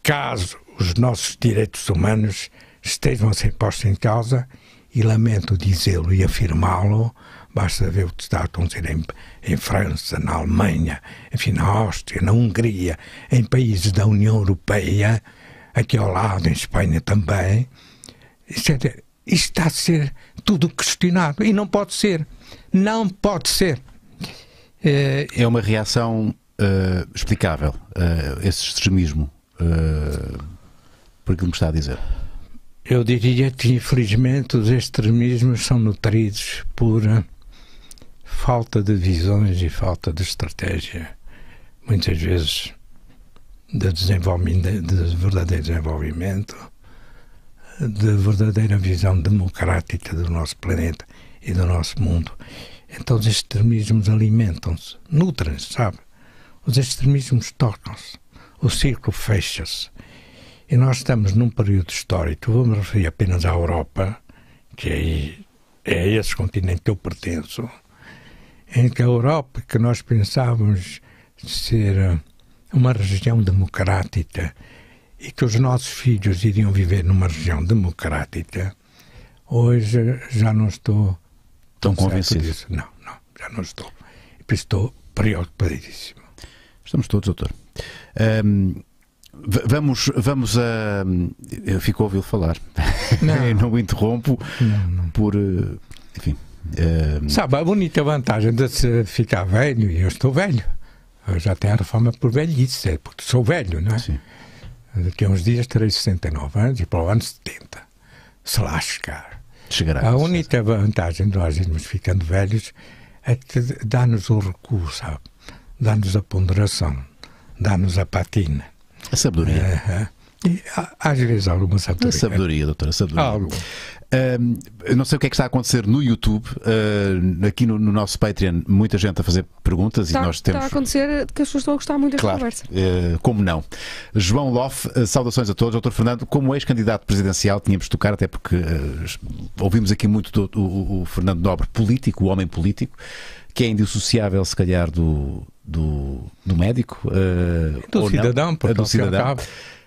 caso os nossos direitos humanos estejam a ser postos em causa, e lamento dizê-lo e afirmá-lo, basta ver o que está a acontecer em, em, França, na Alemanha, enfim, na Áustria, na Hungria, em países da União Europeia, aqui ao lado, em Espanha também. Isto, é, isto está a ser tudo questionado e não pode ser. Não pode ser. É, é uma reação uh, explicável, uh, esse extremismo eh, por aquilo que me está a dizer? Eu diria que, infelizmente, os extremismos são nutridos por falta de visões e falta de estratégia, muitas vezes de, desenvolvimento, de verdadeiro desenvolvimento, de verdadeira visão democrática do nosso planeta e do nosso mundo. Então os extremismos alimentam-se, nutrem-se, sabe? Os extremismos tocam-se o círculo fecha-se. E nós estamos num período histórico, vou-me referir apenas à Europa, que é, é esse continente que eu pertenço, em que a Europa, que nós pensávamos ser eh, uma região democrática e que os nossos filhos iriam viver numa região democrática, hoje já não estou tão convencido disso. Não, não, já não estou. Estou preocupadíssimo. Estamos todos, doutor. Um, Vamos, vamos a. Eu fico a ouvi-lo falar. Não. não interrompo não, não. por. Eh, enfim. Sabe, a única vantagem de se ficar velho, e eu estou velho, eu já tenho a reforma por velhice, é porque sou velho, não é? Sim. Daqui a uns dias terei 69 anos e para o ano 70. Se lá chegar. Chegará. A única vantagem de nós irmos ficando velhos é que dá-nos o recurso, dá-nos a ponderação dá-nos a patina. A sabedoria. Uh -huh. E, às vezes alguma sabedoria. A sabedoria, doutora, a sabedoria. Algo. não sei o que é que está a acontecer no YouTube, uh, aqui no, no, nosso Patreon, muita gente a fazer perguntas está, e nós temos. Está a acontecer que as pessoas estão a gostar muito claro, conversa. Uh, como não? João Loff, uh, saudações a todos. Doutor Fernando, como ex-candidato presidencial, tínhamos de tocar, até porque ouvimos aqui muito do, o, o, Fernando Nobre, político, o homem político que é indissociável, se calhar, do, do, do médico. Uh, do cidadão, não, porque é do cidadão.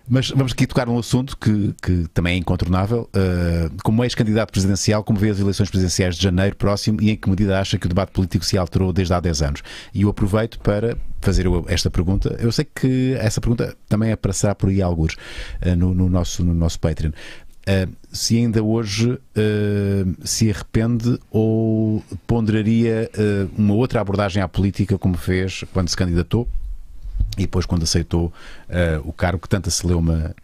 Mas vamos aqui tocar um assunto que, que também é incontornável. Uh, como ex-candidato presidencial, como vê as eleições presidenciais de janeiro próximo e em que medida acha que o debate político se alterou desde há 10 anos? E eu aproveito para fazer esta pergunta. Eu sei que essa pergunta também aparecerá é por aí alguns uh, eh, no, no, nosso, no nosso Patreon. Uh, se ainda hoje uh, se arrepende ou ponderaria uh, uma outra abordagem à política, como fez quando se candidatou e depois quando aceitou o cargo que tanta celeuma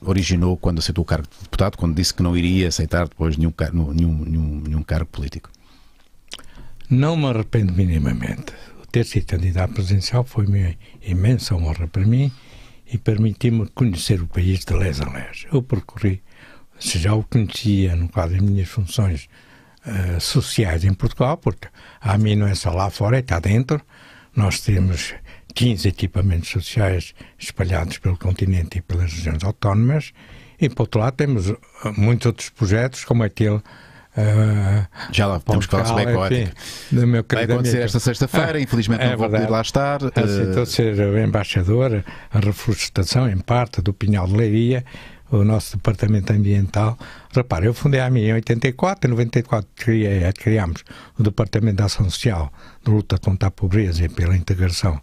originou quando aceitou o cargo de deputado, quando disse que não iria aceitar depois nenhum, nenhum, nenhum, nenhum cargo político? Não me arrependo minimamente. Ter sido candidato presidencial foi uma imensa honra para mim e permitiu-me conhecer o país de les a les. Eu percorri, se já o conhecia no quadro das minhas funções uh, sociais em Portugal, porque a mim não é só lá fora, é cá dentro. Nós temos 15 equipamentos sociais espalhados pelo continente e pelas regiões autónomas, e por outro lado temos eh, muitos outros projetos, como aquele Uh, Já lá vamos falar sobre a ecoótica. Vai acontecer esta sexta-feira, ah, infelizmente é não vou verdade. poder lá estar. Aceitou assim, eh, uh... ser embaixador, a reflorestação, em parte, do Pinhal de Leiria, o nosso departamento ambiental. Repara, eu fundei a minha em 84, em 94 criámos eh, o Departamento de Ação Social, de Luta contra a Pobreza e pela Integração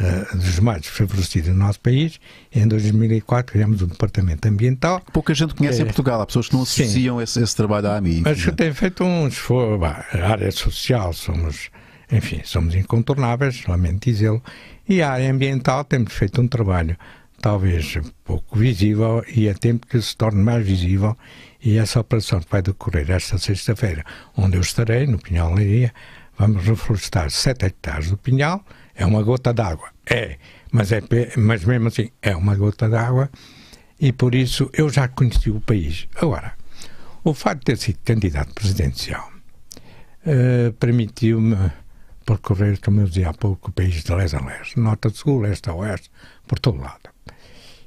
eh, dos mais favorecidos do nosso país. Em 2004 criamos o um Departamento Ambiental. Pouca gente conhece é, em Portugal, há pessoas que não associam esse, esse, trabalho à AMI. Mas que tem feito um esforço, bah, a área social somos, enfim, somos incontornáveis, lamento dizê-lo, e a área ambiental temos feito um trabalho talvez pouco visível e é tempo que se torne mais visível e essa operação que vai decorrer esta sexta-feira, onde eu estarei, no Pinhal Leiria, vamos reflorestar 7 hectares do Pinhal, é uma gota d'água. É, mas, é, mas mesmo assim, é uma gota d'água e por isso eu já conheci o país. Agora, o facto de ter sido candidato presidencial uh, permitiu-me percorrer, como eu dizia há pouco, o país de leste a leste, norte a sul, leste a oeste, por todo lado.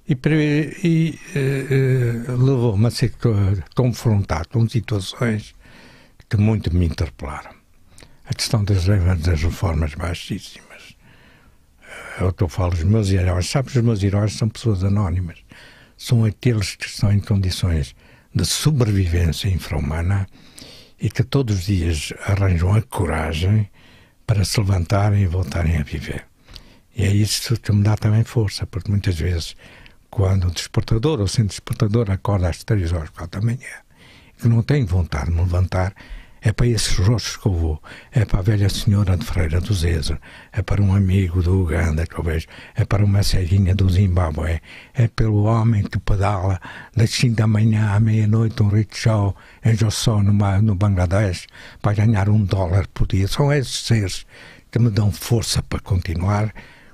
E, e uh, levou-me a ser confrontado com situações que muito me interpelaram. A questão das, das reformas baixíssimas é eu estou falo dos meus heróis, sabes, os meus heróis são pessoas anónimas, são aqueles que estão em condições de sobrevivência infra-humana e que todos os dias arranjam a coragem para se levantarem e voltarem a viver. E é isso que me dá também força, porque muitas vezes, quando o despertador ou sem despertador acorda às três horas, quatro da manhã, que não tem vontade de me levantar, é para esses rostos que eu vou. É para a velha senhora de Freira do Zezer. É para um amigo do Uganda que eu vejo. É para uma ceguinha do Zimbábue. É pelo homem que pedala das 5 da manhã à meia-noite um rickshaw em Jossó, no Bangladesh, para ganhar um dólar por dia. São esses seres que me dão força para continuar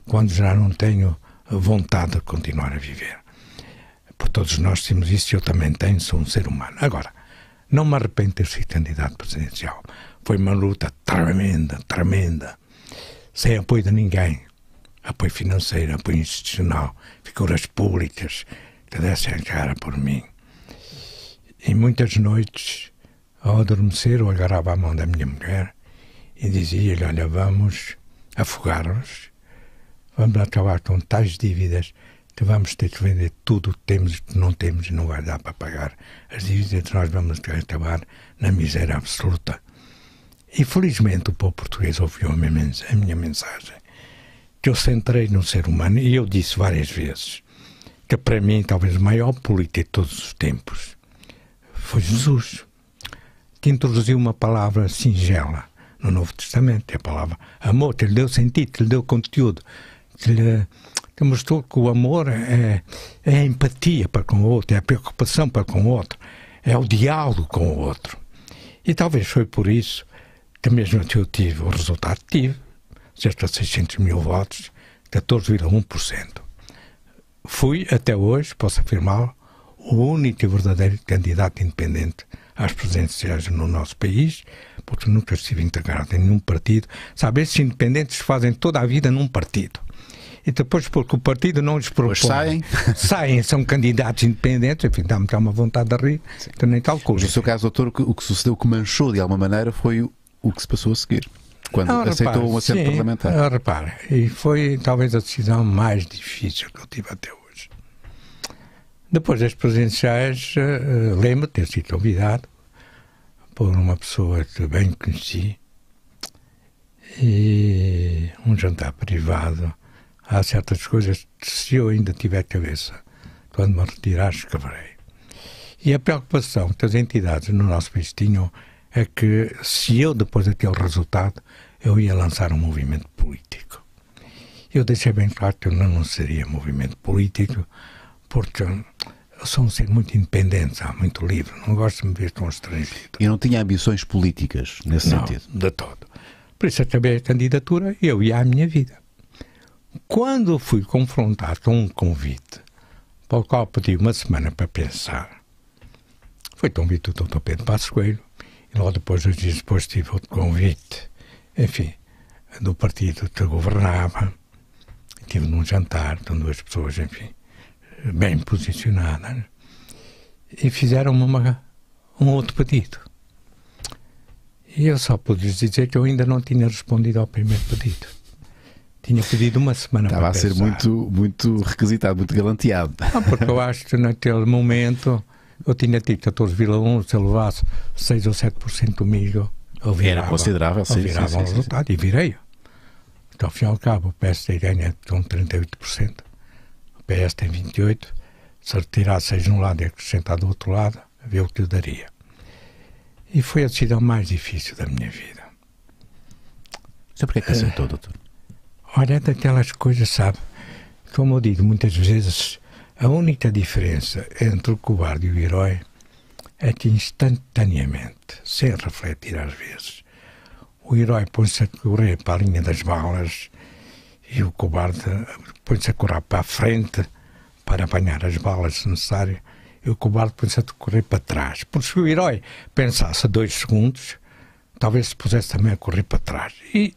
quando já não tenho vontade de continuar a viver. Por todos nós temos isso, eu também tenho, sou um ser humano. Agora, não me arrependo de ter candidato presidencial. Foi uma luta tremenda, tremenda. Sem apoio de ninguém. Apoio financeiro, apoio institucional, figuras públicas que dessem a cara por mim. E muitas noites, ao adormecer, eu agarrava a mão da minha mulher e dizia-lhe: Olha, vamos afogar-nos, vamos acabar com tais dívidas que então vamos ter que vender tudo o que temos e que não temos e não vai dar para pagar as dívidas, então nós vamos acabar na miséria absoluta. E felizmente o povo português ouviu a minha, mensagem, que eu centrei no ser humano e eu disse várias vezes que para mim talvez o maior político de todos os tempos foi Jesus, que introduziu uma palavra singela no Novo Testamento, é a palavra amor, que lhe deu sentido, que lhe deu conteúdo, que lhe que mostrou que o amor é, é a empatia para com o outro, é a preocupação para com o outro, é o diálogo com o outro. E talvez foi por isso que mesmo que eu tive o resultado que tive, cerca de 600 mil votos, 14,1%. Fui, até hoje, posso afirmar, o único e verdadeiro candidato independente às presidenciais no nosso país, porque nunca estive integrado em nenhum partido. Sabe, esses independentes fazem toda a vida num partido. E depois, porque o partido não lhes propõe. Pois saem. Saem, são candidatos independentes, enfim, dá-me dá uma vontade de rir, então nem calculo. Mas no seu caso, doutor, o que, o que sucedeu, o que manchou de alguma maneira foi o, o que se passou a seguir quando ah, aceitou repare, um assento sim, parlamentar. Ah, repare, e foi talvez a decisão mais difícil que eu tive até hoje. Depois das presidenciais, eh, eh, lembro de ter sido convidado por uma pessoa que bem conheci e um jantar privado há certas coisas que, se eu ainda tiver cabeça, quando me retirar, escreverei. E a preocupação que as entidades no nosso país tinham é que, se eu, depois daquele resultado, eu ia lançar um movimento político. Eu deixei bem claro que eu não seria movimento político, porque eu sou um ser muito independente, muito livre, não gosto de me ver constrangido. E não tinha ambições políticas nesse não, sentido? de todo. Por isso acabei a candidatura e eu ia à minha vida. Quando fui confrontado com um convite, para o qual pedi uma semana para pensar, foi convite do Dr. Pedro Pascoelho, e logo depois, dois dias depois, tive outro convite, enfim, do partido que governava, estive num jantar com duas pessoas, enfim, bem posicionadas, e fizeram-me um outro pedido. E eu só pude dizer que eu ainda não tinha respondido ao primeiro pedido. Tinha pedido uma semana Estava a ser muito, muito requisitado, muito galanteado. Ah, porque eu acho que naquele momento eu tinha tido 14,1, se eu levasse 6 ou 7% do milho, eu virava. Considerável, sim. Eu virava sim, um sim, resultado sim. e virei. Então, ao fim e ao cabo, o PS ganha é com 38%, o PS tem 28%, se retirasse 6 de um lado e acrescentar do outro lado, vê o que eu daria. E foi a decisão mais difícil da minha vida. Sabe porquê é que aceitou, doutor? olhando é aquelas coisas, sabe? Como eu digo, muitas vezes a única diferença entre o covarde e o herói é que instantaneamente, sem refletir às vezes, o herói põe-se a correr para a linha das balas e o cobarde põe-se a correr para a frente para apanhar as balas se necessário e o cobarde põe-se a correr para trás. Porque se o herói pensasse dois segundos, talvez se pusesse também a correr para trás. E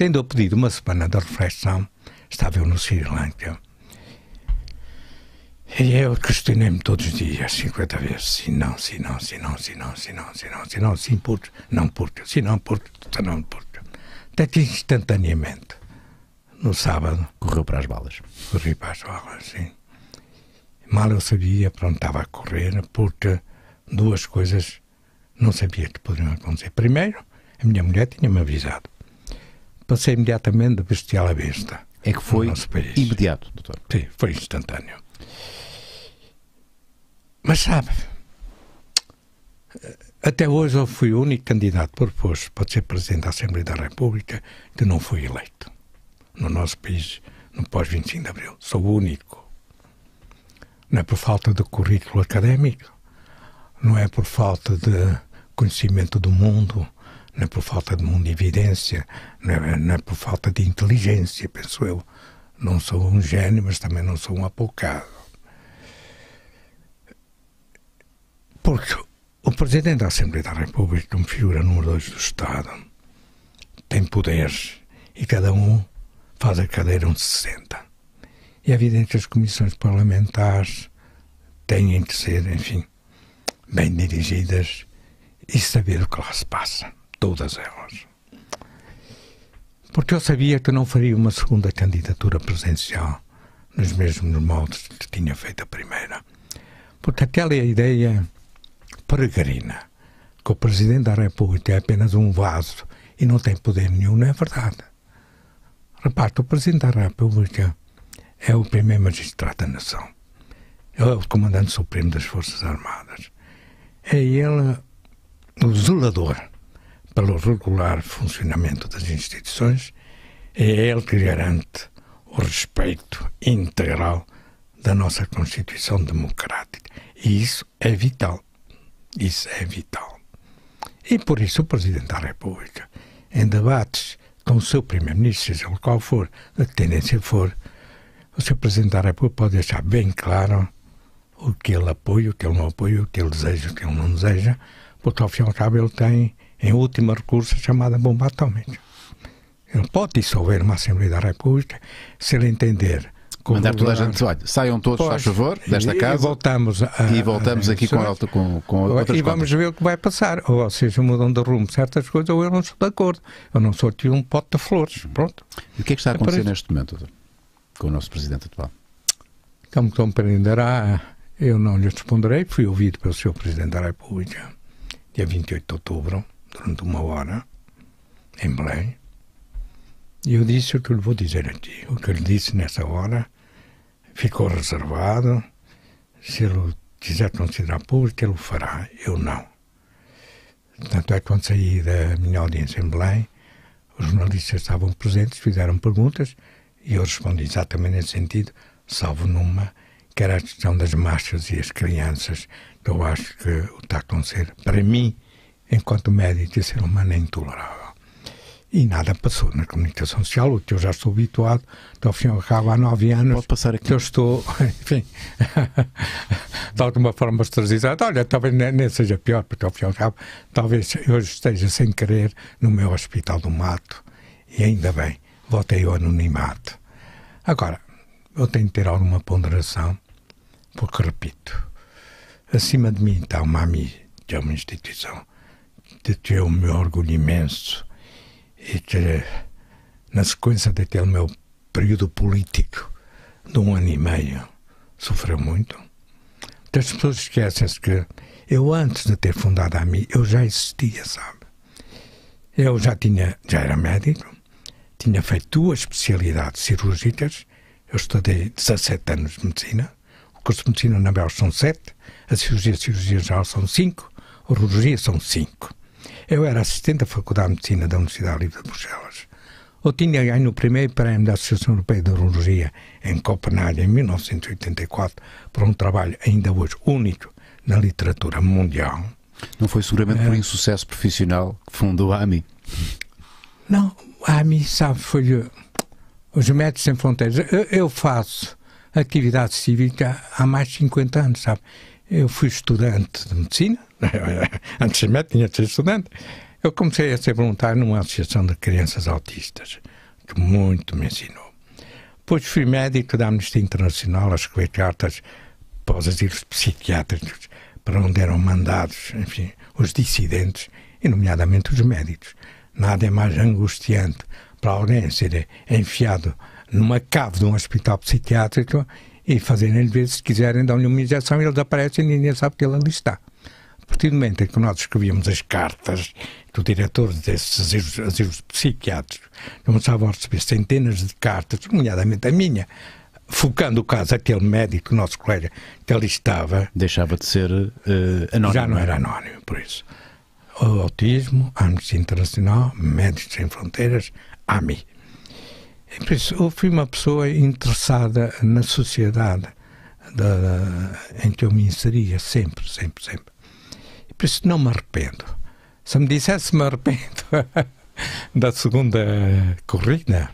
Tendo eu pedido uma semana de reflexão, estava eu no Sri Lanka. E eu questionei-me todos os dias, 50 vezes, se não, se não, se não, se não, se não, se não, se não, sim porque, não porque, se não porque, se não porque. Até que instantaneamente, no sábado... Correu para as balas. Corri para as balas, sim. Mal eu sabia para onde estava a correr, porque duas coisas não sabia que poderiam acontecer. Primeiro, a minha mulher tinha-me avisado passei imediatamente do bestial à besta. É que foi no imediato, doutor. Sim, foi instantâneo. Mas sabe, até hoje eu fui o único candidato proposto para ser Presidente da Assembleia da República que não foi eleito no nosso país no pós-25 de Abril. Sou o único. Não é por falta de currículo académico, não é por falta de conhecimento do mundo, não é por falta de mundo de evidência, não é, não é por falta de inteligência, penso eu. Não sou um gênio, mas também não sou um apocado. Porque o Presidente da Assembleia da República, como figura número 2 do Estado, tem poderes e cada um faz a cadeira onde se senta. E é evidente que as comissões parlamentares têm que ser, enfim, bem dirigidas e saber o que lá se passa todas elas. Porque eu sabia que não faria uma segunda candidatura presidencial nos mesmos moldes que tinha feito a primeira. Porque aquela é ideia peregrina que o Presidente da República é apenas um vaso e não tem poder nenhum, não é verdade. reparto o Presidente da República é o primeiro magistrado da nação. É o Comandante Supremo das Forças Armadas. É ele o zelador para o regular funcionamento das instituições, é ele que garante o respeito integral da nossa Constituição Democrática. E isso é vital. Isso é vital. E por isso o Presidente da República, em debates com o seu Primeiro-Ministro, seja qual for, a tendência for, o seu Presidente da República pode deixar bem claro o que ele apoia, o que ele não apoia, o que ele deseja, o que ele não deseja, porque ao fim e ao cabo ele tem em último recurso, chamada bomba atômica. Ele pode dissolver uma Assembleia da República se ele entender. Mandar toda a gente, olha, saiam todos, pois, faz favor, desta casa. E voltamos, a, e voltamos a, aqui com, a, com, com outras E vamos contas. ver o que vai passar. Ou seja, mudam de rumo certas coisas, ou eu não estou de acordo. Eu não sou tio um pote de flores. Pronto. E o que é que está a é acontecer é neste momento, doutor, com o nosso presidente atual? Como compreenderá, eu não lhe responderei. Fui ouvido pelo Senhor Presidente da República, dia 28 de outubro durante uma hora em Belém. E eu disse o que lhe vou dizer a ti. O que ele disse nessa hora ficou reservado. Se ele quiser considerar público, ele o fará. Eu não. Tanto é que quando saí da minha audiência em Belém, os jornalistas estavam presentes, fizeram perguntas e eu respondi exatamente nesse sentido, salvo numa, que era a questão das marchas e as crianças, que eu acho que está a acontecer, para mim, enquanto médico e ser humano é intolerável. E nada passou na comunicação social, o que eu já estou habituado, então, ao fim e ao cabo, há nove anos Pode passar aqui. que eu estou, enfim, de alguma forma ostracizado. Olha, talvez nem seja pior, porque ao fim e ao cabo, talvez hoje esteja sem querer no meu Hospital do Mato, e ainda bem, voltei ao anonimato. Agora, eu tenho de ter alguma ponderação, porque, repito, acima de mim está uma AMI, que é uma instituição de ter o meu orgulho imenso e que, na sequência daquele meu período político de um ano e meio, sofreu muito. Então, as pessoas esquecem-se que eu, antes de ter fundado a mim, eu já existia, sabe? Eu já tinha, já era médico, tinha feito duas especialidades cirúrgicas, eu estudei 17 anos de medicina, o curso de medicina na Bélgica são 7, a cirurgia e a cirurgia geral são 5, a urologia são 5. Eu era assistente da Faculdade de Medicina da Universidade Livre de Bruxelas. Eu tinha ganho o primeiro prémio da Associação Europeia de Urologia em Copenhague em 1984 por um trabalho ainda hoje único na literatura mundial. Não foi seguramente é... por insucesso profissional que fundou a AMI? Não, a AMI, sabe, foi os Médicos Sem Fronteiras. Eu, eu, faço atividade cívica há mais de 50 anos, sabe? Eu fui estudante de medicina, antes de tinha de ser estudante, eu comecei a ser voluntário numa associação de crianças autistas, que muito me ensinou. Depois fui médico da Amnistia Internacional, as cartas para os asilos psiquiátricos, para onde eram mandados, enfim, os dissidentes, e nomeadamente os médicos. Nada é mais angustiante para alguém ser enfiado numa cave de um hospital psiquiátrico e fazerem-lhe ver se quiserem, dão-lhe uma injeção e eles aparecem e ninguém sabe que ele ali está partir do momento em é que nós escrevíamos as cartas do diretor desses asilos, asilos psiquiátricos, começavam a receber centenas de cartas, nomeadamente a minha, focando o caso aquele médico, nosso colega, que ali estava. Deixava de ser uh, anónimo. Já não é? era anónimo, por isso. O autismo, Amnistia Internacional, Médicos Sem Fronteiras, AMI. E por isso, eu fui uma pessoa interessada na sociedade da, em que eu me inseria, sempre, sempre, sempre. Por isso não me arrependo. Se me dissesse me arrependo da segunda corrida,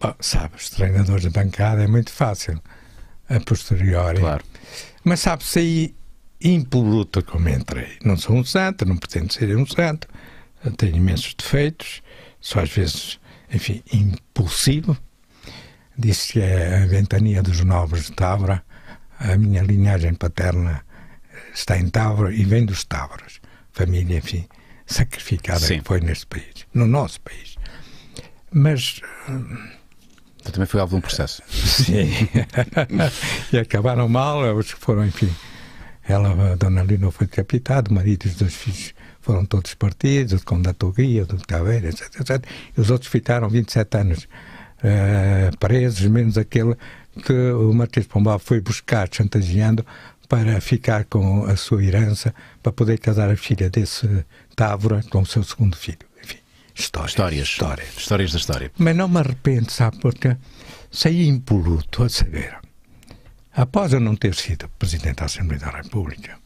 bom, sabes, treinadores de bancada é muito fácil a posteriori. Claro. Mas sabe, saí impoluto como entrei. Não sou um santo, não pretendo ser um santo, tenho imensos defeitos, sou às vezes, enfim, impulsivo. Disse que é a ventania dos nobres de Tavra, a minha linhagem paterna está em Távora e vem dos Távoras. Família, enfim, sacrificada Sim. que foi neste país, no nosso país. Mas. Então, também foi alvo de um processo. Sim. e acabaram mal, os que foram, enfim. Ela, a Dona Lina, foi decapitada, o marido e os dois filhos foram todos partidos, o de Condatoria, o de Caveira, etc, etc. E os outros ficaram 27 anos uh, presos, menos aquele que o Martins Pombal foi buscar, chantageando para ficar com a sua herança, para poder casar a filha desse Távora com o seu segundo filho. Enfim, histórias. Histórias. Histórias, histórias da história. Mas não me arrependo, sabe, porque saí impoluto, a saber. Após eu não ter sido Presidente da Assembleia da República,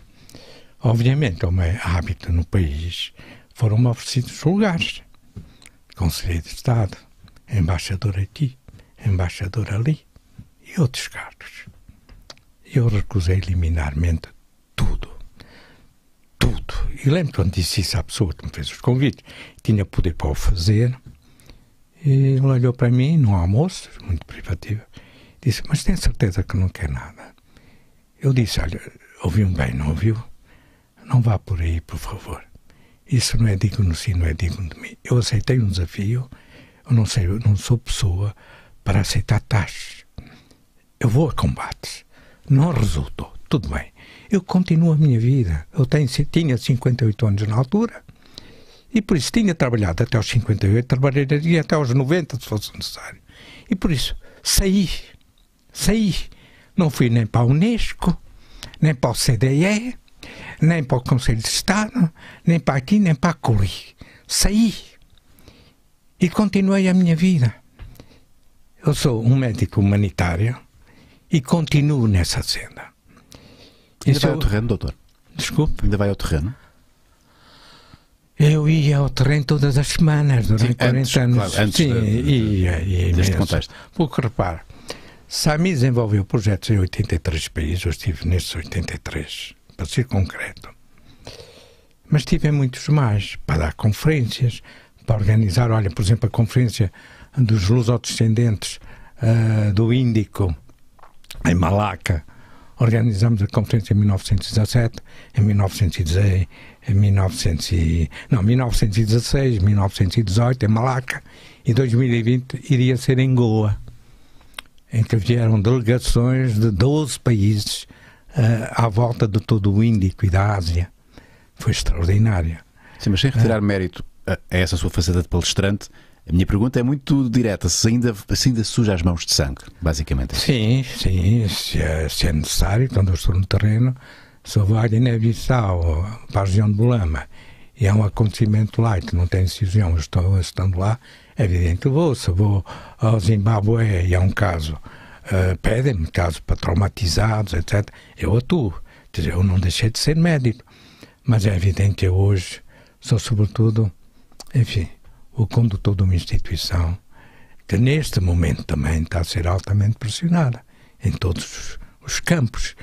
obviamente, como é hábito no país, foram-me oferecidos lugares. Conselheiro de Estado, embaixador aqui, embaixador ali e outros cargos eu recusei liminarmente tudo. Tudo. E lembro quando disse isso à pessoa que me fez os convites. Tinha poder para o fazer. E ele olhou para mim num almoço, muito privativo, disse: Mas tem certeza que não quer nada? Eu disse: Olha, ouviu bem, não ouviu? Não vá por aí, por favor. Isso não é digno sim, não é digno de mim. Eu aceitei um desafio, eu não sei, eu não sou pessoa para aceitar taxas. Eu vou a combates não resultou. Tudo bem. Eu continuo a minha vida. Eu tenho, tinha 58 anos na altura e por isso tinha trabalhado até aos 58, trabalharia até aos 90 se fosse necessário. E por isso saí. Saí. Não fui nem para a Unesco, nem para o CDE, nem para o Conselho de Estado, nem para aqui, nem para a CURI. Saí e continuei a minha vida. Eu sou um médico humanitário, e continuo nessa senda. Ainda vai ao terreno, doutor? Desculpe? Ainda vai ao terreno? Eu ia ao terreno todas as semanas, durante Sim, 40 antes, anos. Claro, antes Sim, de, de, ia, ia deste imenso. contexto. Porque repara, SAMI desenvolveu projetos em 83 países, eu estive nesses 83, para ser concreto. Mas estive em muitos mais, para dar conferências, para organizar, olha, por exemplo, a conferência dos lusodescendentes uh, do Índico, em Malaca, organizamos a conferência em 1917, em 1916, em 1900 e, não, 1916, 1918 em Malaca e 2020 iria ser em Goa, em que vieram delegações de 12 países uh, à volta de todo o Índico e da Ásia. Foi extraordinária. Sim, mas sem retirar uh, mérito a, a essa sua faceta de palestrante, a minha pergunta é muito direta: se ainda, se ainda suja as mãos de sangue, basicamente. É sim, sim, se é, se é necessário, quando eu estou no terreno, eu vou a Guiné-Bissau, para a região de Bulama, e é um acontecimento lá que não tem decisão, eu estou estando lá, é evidente que vou. Se vou ao Zimbábue e é um caso, uh, eh, pedem-me, caso para traumatizados, etc., eu atuo. Quer dizer, eu não deixei de ser médico. Mas é evidente que hoje sou, sobretudo, enfim, o condutor de uma instituição que neste momento também está a ser altamente pressionada em todos os campos.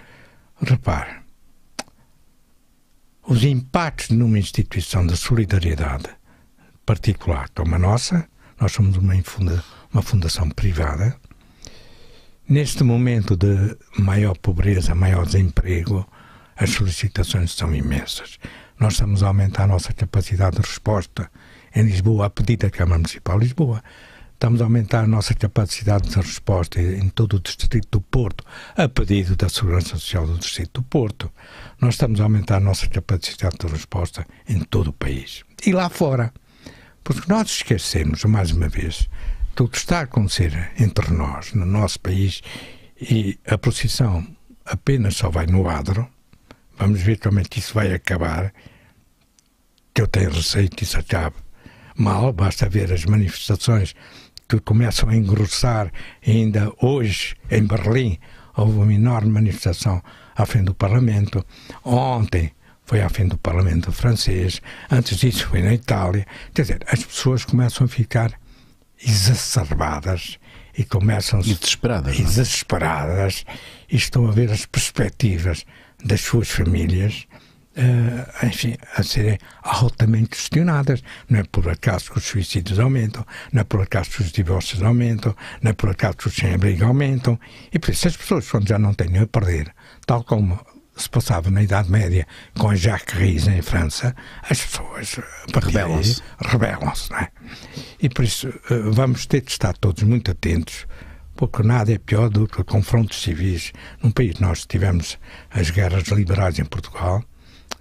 Repare, os impactos numa instituição de solidariedade particular como a nossa, nós somos uma, uma fundação privada, neste momento de maior pobreza, maior desemprego, as solicitações são imensas. Nós estamos a aumentar a nossa capacidade de resposta em Lisboa, a pedido da é Câmara Municipal de Lisboa. Estamos a aumentar a nossa capacidade de resposta em todo o Distrito do Porto, a pedido da Segurança Social do Distrito do Porto. Nós estamos a aumentar a nossa capacidade de resposta em todo o país. E lá fora. Porque nós esquecemos, mais uma vez, do que está a acontecer entre nós, no nosso país, e a procissão apenas só vai no adro. Vamos ver como é que isso vai acabar. Que eu tenho receio que isso acabe mal, basta ver as manifestações que começam a engrossar ainda hoje em Berlim. Houve uma enorme manifestação à frente do Parlamento. Ontem foi à frente do Parlamento francês. Antes disso foi na Itália. Quer dizer, as pessoas começam a ficar exacerbadas e começam a desesperadas, desesperadas é? e estão a ver as perspectivas das suas famílias uh, enfim, a serem altamente questionadas. Não é por acaso que os suicídios aumentam, não é por acaso que os divórcios aumentam, não é por acaso que os sem-abrigo aumentam. E por isso, as pessoas, quando já não têm a perder, tal como se passava na Idade Média com Jacques Riz em França, as pessoas eh, rebelam-se. Rebelam-se, não é? E por isso, uh, vamos ter de estar todos muito atentos porque nada é pior do que confrontos civis. Num país nós tivemos as guerras liberais em Portugal,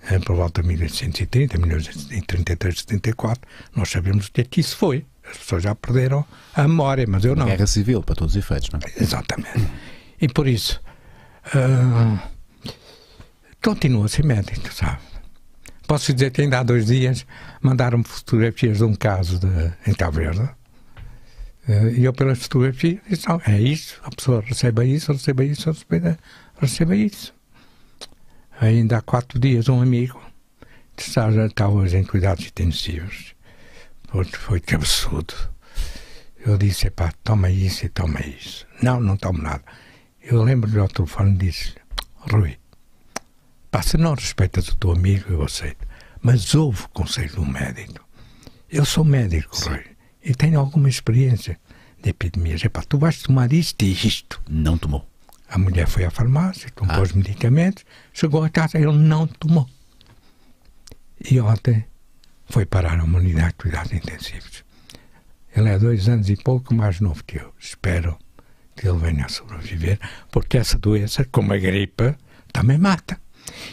é, por volta de 1830, 1833, 74, nós sabemos o que é que isso foi. As pessoas já perderam a memória, mas eu não. Guerra civil, para todos os efeitos, não é? Exatamente. E por isso, uh, continua sem médico, sabe? Posso dizer que ainda há dois dias mandaram-me fotografias de um caso de, em Taverna. Ah, e eu, pelas fotografias, disse: não, é isso, a pessoa recebe isso, recebe isso, recebe, isso. Ainda há quatro dias, um amigo estava estávamos em cuidados intensivos. foi que absurdo. Eu disse: pá, toma isso e toma isso. Não, não tomo nada. Eu lembro-lhe ao telefone e disse Rui, pá, se não respeitas o teu amigo, eu aceito. Mas houve o conselho do médico. Eu sou médico, Sim. Rui, e tenho alguma experiência de epidemias. É pá, tu vais tomar isto e isto. Não tomou. A mulher foi à farmácia, comprou ah. os medicamentos, chegou a casa, ele não tomou. E ontem foi parar a uma unidade de cuidados intensivos. Ele é dois anos e pouco mais novo que eu. Espero que ele venha a sobreviver, porque essa doença, como a gripe, também mata.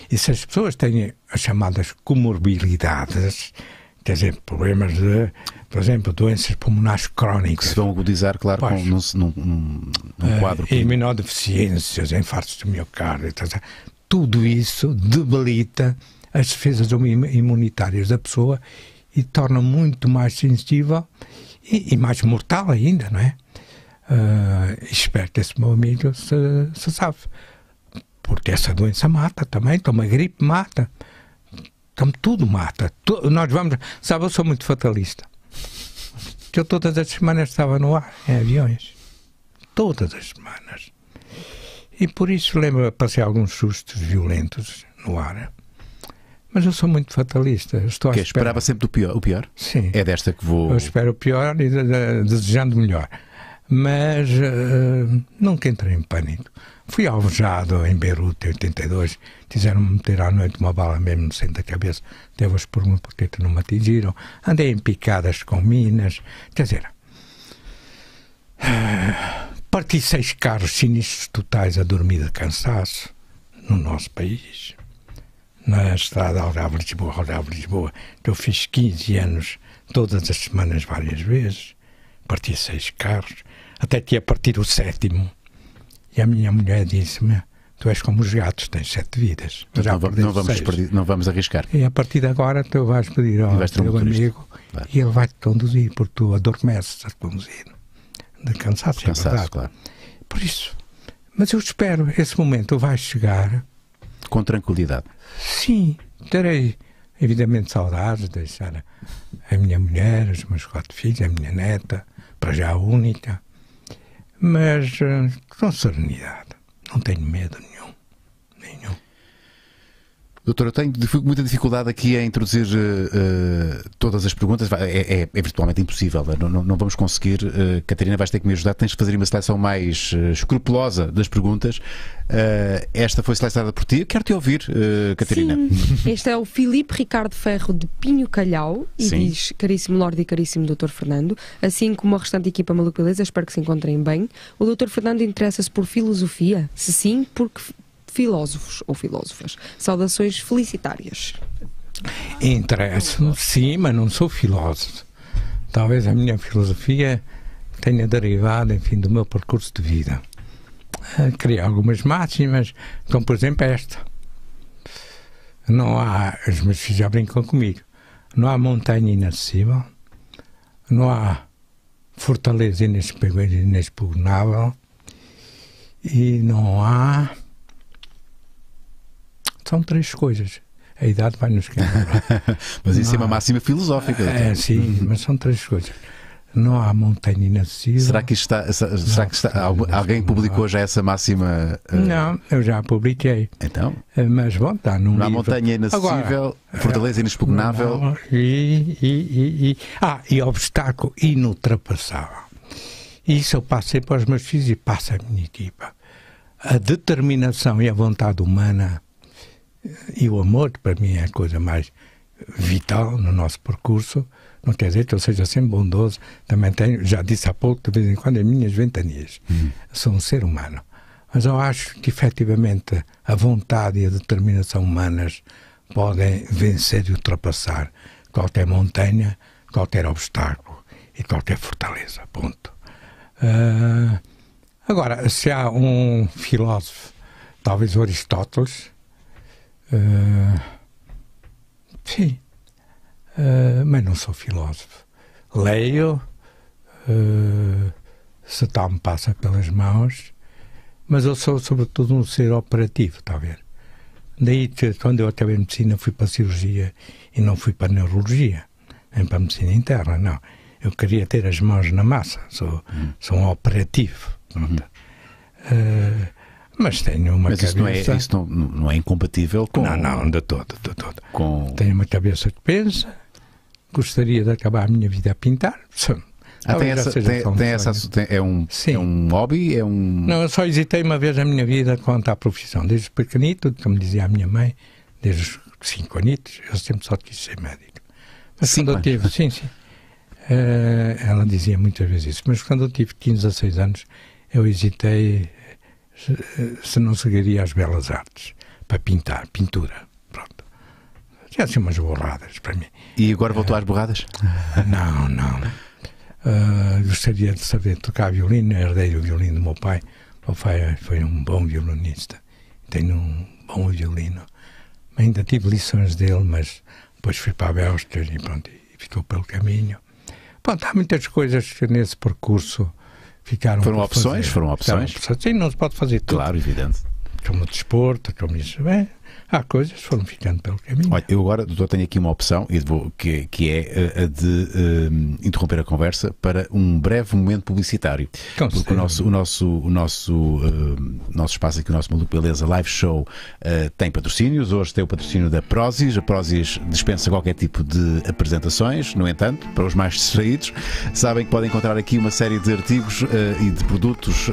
E se as pessoas têm as chamadas comorbilidades, quer dizer, problemas de, por exemplo, doenças pulmonares crónicas. Que se vão agudizar, claro, pois, com, num, num, num eh, quadro. Uh, imunodeficiências, infartos do miocárdio, tudo isso debilita as defesas imunitárias da pessoa e torna muito mais sensível e, e mais mortal ainda, não é? Uh, espero que esse meu amigo se, se sabe. Porque essa doença mata também, toma gripe mata. Então tudo mata. nós vamos. Sabe, eu sou muito fatalista. Eu todas as semanas estava no ar, em aviões. Todas as semanas. E por isso lembro, passei alguns sustos violentos no ar. Mas eu sou muito fatalista. estou que é, esperava sempre do pior, o pior? Sim. É desta que vou. Eu espero o pior e desejando melhor. Mas uh, nunca entrei em pânico. Fui alvejado em Beirute em 82, quiseram-me meter à noite uma bala mesmo no centro da cabeça, devo por mim, porque é não me atingiram. Andei em picadas com minas, quer dizer, parti seis carros sinistros totais a dormir de cansaço no nosso país. Na estrada Algarve-Lisboa, Algarve-Lisboa, eu fiz 15 anos, todas as semanas, várias vezes. Parti seis carros, até tinha partido o sétimo e a minha mulher disse-me: Tu és como os gatos, tens sete vidas. Então já não, não vamos perder, não vamos arriscar. E a partir de agora tu vais pedir ao vais teu um amigo claro. e ele vai-te conduzir, porque tu adormeces a conduzir. De cansaço, é cansaço é claro. Por isso. Mas eu espero, esse momento vai chegar. Com tranquilidade. Sim, terei, evidentemente, saudades de deixar a minha mulher, os meus quatro filhos, a minha neta, para já única mas com eh, serenidade. Não tenho medo nenhum. Nenhum. Doutor, eu tenho muita dificuldade aqui a introduzir uh, todas as perguntas. É, é, é virtualmente impossível. Não, não, não vamos conseguir. Uh, Catarina, vais ter que me ajudar. Tens de fazer uma seleção mais escrupulosa das perguntas. esta foi selecionada por ti. Quero te ouvir, Catarina. Sim. Este é o Filipe Ricardo Ferro de Pinho Calhau e Sim. diz: Caríssimo Lorde e caríssimo Doutor Fernando, assim como a restante equipa Maluco Beleza, espero que se encontrem bem. O Doutor Fernando interessa-se por filosofia? Se sim, porque filósofos ou filósofas. Saudações felicitárias. Interesso, sim, mas não sou filósofo. Talvez a minha filosofia tenha derivado, enfim, do meu percurso de vida. Criei eh, algumas máximas, como por exemplo esta. Não há, os meus filhos já brincam comigo, não há montanha inacessível, não há fortaleza inexpugnável e não há são três coisas. A idade vai nos queimar mas isso é uma máxima filosófica. É, sim, uhum. mas são três coisas. Não há montanha inacessível. Será que está, será que está, alguém publicou já essa máxima? Uh... Não, eu já publiquei. Então? Eh, mas bom, está num Não há livro. montanha inacessível, Agora, eh, fortaleza inexpugnável. Não, e, e, e, ah, e obstáculo inultrapassável. Isso eu passei para os meus filhos e passa a minha equipa. A determinação e a vontade humana e o amor, que para mim é a coisa mais vital no nosso percurso, não quer dizer que eu seja sempre bondoso, também tenho, já disse há pouco, de vez em quando, as minhas ventanias. Uhum. Sou um ser humano. Mas eu acho que efetivamente a vontade e a determinação humanas podem vencer e ultrapassar qualquer montanha, qualquer obstáculo e qualquer fortaleza. Ponto. Uh, agora, se há um filósofo, talvez Aristóteles, Uh, sim, uh, mas não sou filósofo. Leio, uh, se tal me passa pelas mãos, mas eu sou, sobretudo, um ser operativo, está a ver? Daí, quando eu acabei a medicina, fui para a cirurgia e não fui para a neurologia, nem para a medicina interna, não. Eu queria ter as mãos na massa, sou, hum. sou um operativo. Uh, mas tenho uma Mas cabeça. Mas isso, não é, isso não, não é incompatível com. Não, não, de todo, de todo. Com... Tenho uma cabeça que pensa, gostaria de acabar a minha vida a pintar. Ah, tem essa, tem, um tem essa, tem, é, um, é um hobby? É um... Não, eu só hesitei uma vez na minha vida quanto à profissão. Desde pequenito, como dizia a minha mãe, desde os 5 anitos, eu sempre só quis ser médico. Mas cinco quando eu tive, sim, sim. Uh, ela dizia muitas vezes isso, mas quando eu tive 15 a anos, eu hesitei eh, se não seguiria às belas artes para pintar, pintura. Pronto. Tinha assim umas borradas para mim. E agora voltou uh, às borradas? Eh, não, não. Uh, gostaria de saber tocar violino, herdei o violino do meu pai. O meu pai foi um bom violinista, tenho um bom violino. Ainda tive lições dele, mas depois fui para a Bélgica e, pronto, e ficou pelo caminho. Pronto, há muitas coisas que nesse percurso ficaram. Foram opções, fazer. foram opções. sim, não se pode fazer tudo. Claro, evidente. Como o desporto, como isso. Bem, há coisas que foram ficando pelo caminho. Olha, eu agora, doutor, tenho aqui uma opção, que, que é eh, a de eh, interromper a conversa para um breve momento publicitário. Com porque o nosso, o nosso, o nosso, uh, nosso espaço aqui, o nosso Maluco Beleza Live Show uh, tem patrocínios. Hoje tem o patrocínio da Prozis. A Prozis dispensa qualquer tipo de apresentações. No entanto, para os mais distraídos, sabem que podem encontrar aqui uma série de artigos uh, e de produtos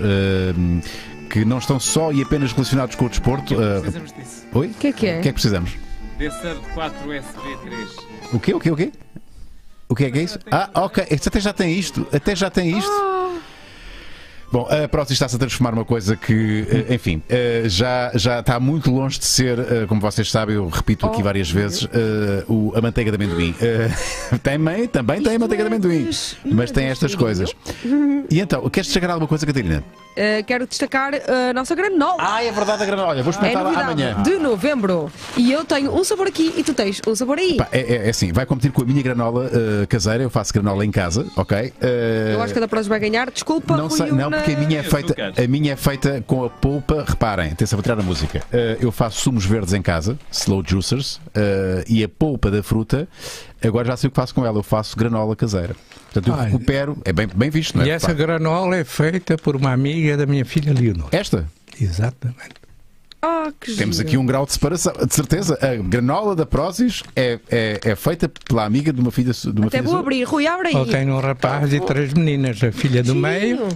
que não estão só e apenas relacionados com o desporto. É eh, precisamos disso. Oi? O que é que é? O que é que precisamos? Desser 4 sv 3 O quê? O quê? O quê? O que é que é isso? Ah, ok. Até já tem isto. Até já tem isto. Oh. Bom, a próxima está-se a transformar uma coisa que, eh, enfim, eh, já, já está muito longe de ser, eh, como vocês sabem, eu repito aqui oh, várias vezes, a manteiga de amendoim. Também, também tem manteiga de é amendoim, mas tem estas coisas. E então, queres destacar alguma coisa, Catarina? Uh, quero destacar a nossa granola. Ah, é verdade a granola. Olha, vou é experimentar é amanhã. De novembro. E eu tenho um sabor aqui e tu tens um sabor aí. É, é, é, assim, vai competir com a minha granola uh, caseira. Eu faço granola em casa, ok? Uh, eu acho que a da próxima vai ganhar. Desculpa, não, Rui, sei, não, porque a minha é feita, a minha é feita com a polpa. Reparem, atenção, vou tirar a música. Uh, eu faço sumos verdes em casa, slow juicers, uh, e a polpa da fruta, agora já sei o que faço com ela. Eu faço granola caseira. Portanto, eu Ai. recupero. É bem, bem visto, não é? E essa granola é feita por uma amiga da minha filha Leonor. Esta? Exatamente. Oh, Temos giro. aqui um grau de separação. De certeza, a granola da Prozis é, é, é feita pela amiga de uma filha de uma Até filha vou abrir, Rui, abre aí. tem um rapaz e três meninas, a filha do giro. meio.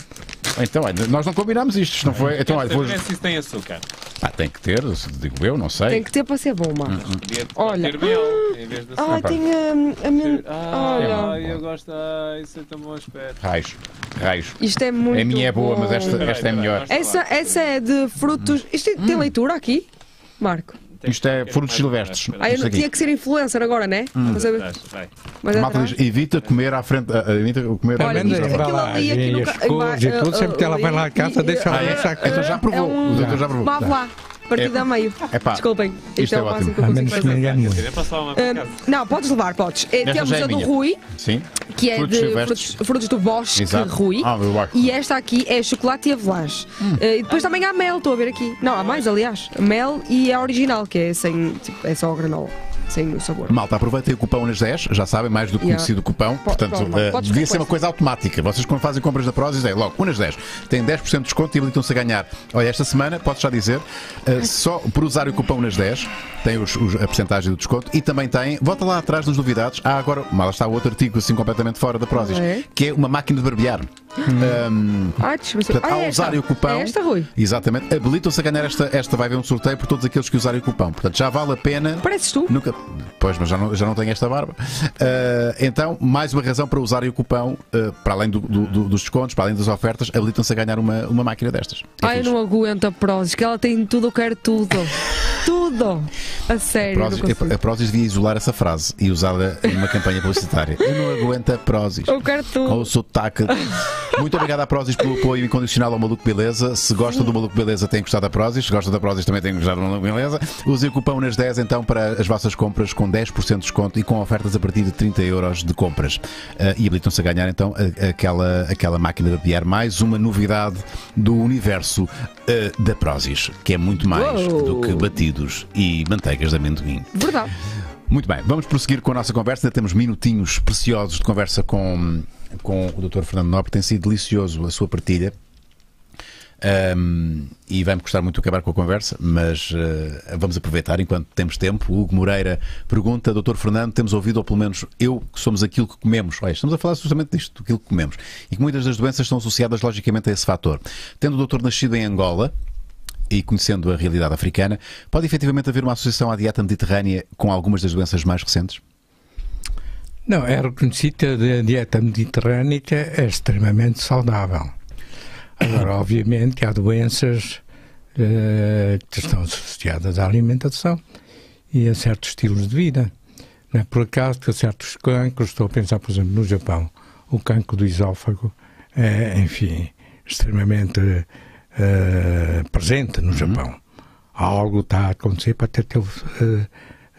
Então, nós não combinámos isto, não foi? Então, olha, vou... se tem açúcar. Ah, tem que ter, digo eu, não sei. Tem que ter para ser bom, Marcos. Uhum. Olha. Ah, tem hum, a, a minha. Ah, Olha. eu gosto. Ai, isso é tão bom aspecto. Raios. Raios. Isto é muito. É a minha é boa, mas esta, esta é melhor. Essa, essa é de frutos. Isto tem hum. leitura aqui, Marco? Isto é frutos silvestres. Ah, eu não tinha que ser influencer agora, né? Hum. Mas, a diz, evita comer à frente. Eh, eh, evita comer Olha, à frente. Aquilo ali, aqui tudo eh, Sempre que ela vai lá à casa, deixa ela. Ah, é? então, é então já provou. Já provou. Vá lá partida é, a meio. Epá, Desculpem, isto então, é, é o máximo assim que eu consigo fazer. Uh, não, podes levar, podes. Eh, esta Temos a do Rui, Sim. que é frutos de frutos, frutos, do Bosque Exato. Rui. Ah, e esta aqui é chocolate e avelãs. Hum. Uh, e depois ah. também há mel, estou a ver aqui. Não, há mais, aliás. Mel e é original, que é sem. Tipo, é só granola sem o sabor. Malta, aproveitem o cupão nas 10, já sabem, mais do que yeah. conhecido cupão. Po Portanto, uh, devia ser uma coisa automática. Vocês, quando fazem compras da Prozis, é logo, unas 10. Têm 10% de desconto e habilitam-se a ganhar. Olha, esta semana, posso já dizer, uh, só por usar o cupão nas 10, tem os, os, a porcentagem do desconto e também tem, volta lá atrás nas novidades, há agora, mal está outro artigo assim completamente fora da Prozis, é? que é uma máquina de barbear. Hum. Um, ah, ah portanto, ah, usarem o cupão, é exatamente, habilitam-se a ganhar esta, esta vai haver um sorteio por todos aqueles que usarem o cupão. Portanto, já vale a pena. Pareces tu? Nunca, Pois, mas já não, já não tenho esta barba. Uh, então, mais uma razão para usarem o cupão, uh, para além do, do, do, dos descontos, para além das ofertas, habilitam-se a ganhar uma, uma máquina destas. É Ai, fixe. não aguento a Prozis, que ela tem tudo, eu quero tudo. tudo! A sério. A Prozis, a Prozis devia isolar essa frase e usá-la numa campanha publicitária. Eu não aguento a Prozis. Eu quero tudo. Com o sotaque. Muito obrigado à Prozis pelo apoio incondicional ao Maluco Beleza. Se gostam do Maluco Beleza, têm gostado da Prozis. Se gostam da Prozis, também têm gostado do Maluco Beleza. Usem o cupão nas 10 então para as vossas compras compras com 10% de desconto e com ofertas a partir de 30 euros de compras. Uh, e habilitam-se a ganhar então a, aquela, aquela máquina de apiar, mais uma novidade do universo uh, da Prozis, que é muito mais Uou. do que batidos e manteigas de amendoim. Verdade. Muito bem, vamos prosseguir com a nossa conversa. Ainda temos minutinhos preciosos de conversa com, com o Dr. Fernando Nobre. Tem sido delicioso a sua partilha. Um, e vai-me custar muito acabar com a conversa, mas uh, vamos aproveitar enquanto temos tempo. O Hugo Moreira pergunta, Doutor Fernando, temos ouvido, ou pelo menos eu, que somos aquilo que comemos. Olha, estamos a falar justamente disto, aquilo que comemos. E que muitas das doenças estão associadas logicamente a esse fator. Tendo o Doutor nascido em Angola, e conhecendo a realidade africana, pode efetivamente haver uma associação à dieta mediterrânea com algumas das doenças mais recentes? Não, é reconhecida a dieta mediterrânea é extremamente saudável. Agora, obviamente que há doenças uh, que estão associadas à alimentação e a certos estilos de vida. Não é por acaso que certos cancros, estou a pensar, por exemplo, no Japão, o cancro do esófago é, enfim, extremamente uh, presente no uhum. Japão. Algo está a acontecer para ter teu uh,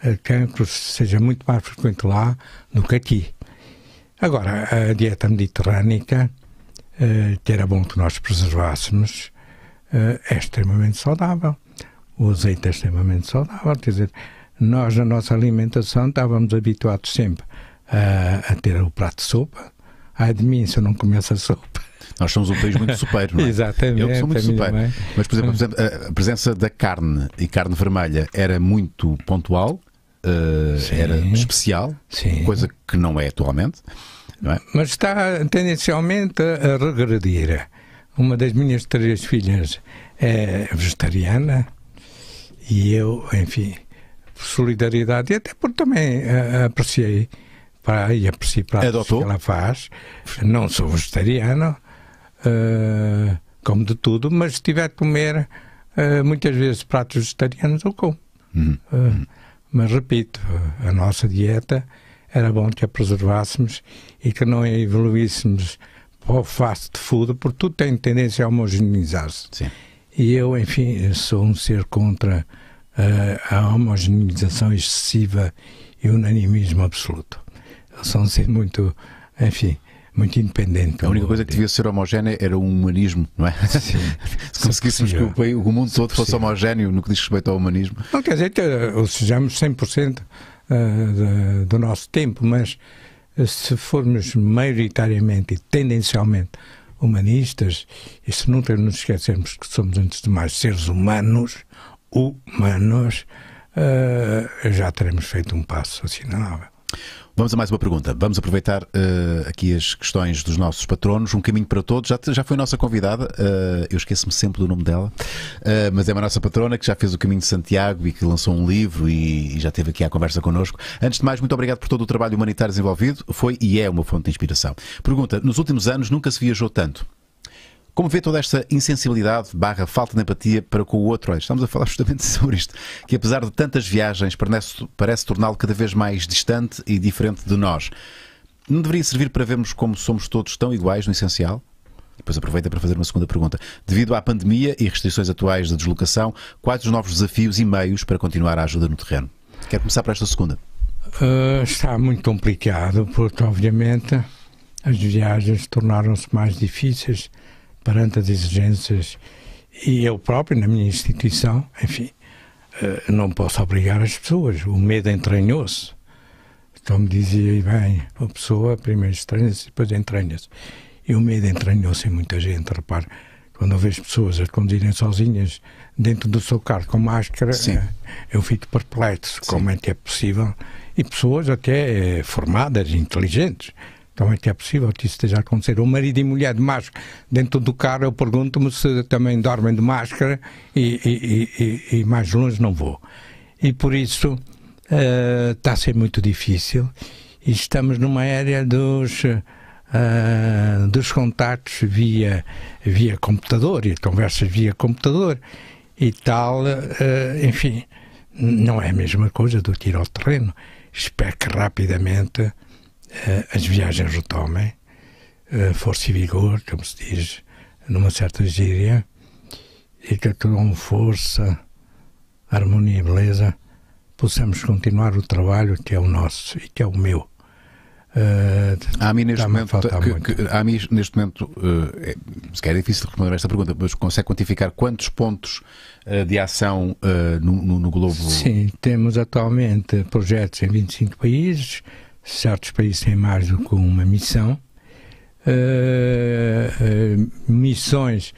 eh, cancro seja muito mais frequente lá do que aqui. Agora, a dieta mediterrânica eh, que era bom que nós preservássemos, eh, é extremamente saudável. O azeite é extremamente saudável, quer dizer, nós na nossa alimentação estávamos habituados sempre a, a ter o prato de sopa. Ai de mim se eu não começo a sopa. Nós somos um país muito sopeiro, não é? Exatamente. Eu sou muito sopeiro. Mas, por exemplo, a presença da carne e carne vermelha era muito pontual, uh, era especial, Sim. coisa que não é atualmente. É? Mas está tendencialmente a regredir. Uma das minhas três filhas é vegetariana e eu, enfim, por solidariedade e até porque também eh, apreciei para, e aprecio para é que ela faz. Não sou vegetariano, uh, como de tudo, mas se tiver de comer eh, muitas vezes pratos vegetarianos, eu como. Uh, mas repito, a nossa dieta era bom que a preservássemos e que não evoluíssemos para o fast food, porque tudo tem tendência a homogeneizar-se. E eu, enfim, sou um ser contra uh, a homogeneização excessiva e o unanimismo absoluto. Eu sou um ser muito, enfim, muito independente. A única coisa que devia ser homogénea era o humanismo, não é? Sim, se conseguíssemos que o, mundo todo fosse homogéneo no que diz respeito ao humanismo. Não quer dizer que eh, sejamos 100% eh, do nosso tempo, mas eh, se formos maioritariamente e tendencialmente humanistas, e se nunca nos esquecermos que somos, antes de mais, seres humanos, humanos, uh, já teremos feito um passo assinalável. Vamos a mais uma pergunta. Vamos aproveitar uh, aqui as questões dos nossos patronos. Um caminho para todos. Já, já foi nossa convidada, uh, eu esqueço-me sempre do nome dela, uh, mas é uma nossa patrona que já fez o caminho de Santiago e que lançou um livro e, e já esteve aqui à conversa connosco. Antes de mais, muito obrigado por todo o trabalho humanitário desenvolvido. Foi e é uma fonte de inspiração. Pergunta: nos últimos anos nunca se viajou tanto. Como vê toda esta insensibilidade barra falta de empatia para com o outro? estamos a falar justamente sobre isto, que apesar de tantas viagens, parece, parece torná-lo cada vez mais distante e diferente de nós. Não deveria servir para vermos como somos todos tão iguais no essencial? Depois aproveita para fazer uma segunda pergunta. Devido à pandemia e restrições atuais de deslocação, quais os novos desafios e meios para continuar a ajuda no terreno? Quero começar por esta segunda. Uh, está muito complicado, porque obviamente as viagens tornaram-se mais difíceis perante as exigências e eu próprio, na minha instituição, enfim, eh, não posso obrigar as pessoas. O medo entranhou-se. Então me dizia, bem, a pessoa primeiro estranha-se, depois entranha-se. E o medo entranhou-se em muita gente, repare. Quando eu vejo pessoas a conduzirem sozinhas dentro do seu carro com máscara, Sim. Eh, eu fico perplexo Sim. como é que é possível. E pessoas até eh, formadas, inteligentes, então é que é possível que isso esteja a acontecer. O marido e mulher de máscara dentro do carro, eu pergunto-me se também dormem de máscara e, e, e, e mais longe não vou. E por isso uh, está a ser muito difícil e estamos numa área dos. Uh, dos contatos via, via computador e conversas via computador e tal, uh, enfim, não é a mesma coisa do tiro ao terreno. Espero que rapidamente eh, as viagens retomem eh, força e vigor, como se diz numa certa gíria, e que com força, harmonia e beleza possamos continuar o trabalho que é o nosso e que é o meu. Uh, há a mim neste momento, que, que, há mim neste momento uh, é, se calhar é difícil responder esta pergunta, mas consegue quantificar quantos pontos uh, de ação uh, no, no, no, globo? Sim, temos atualmente projetos em 25 países, certos países têm mais do que uma missão. Uh, uh, missões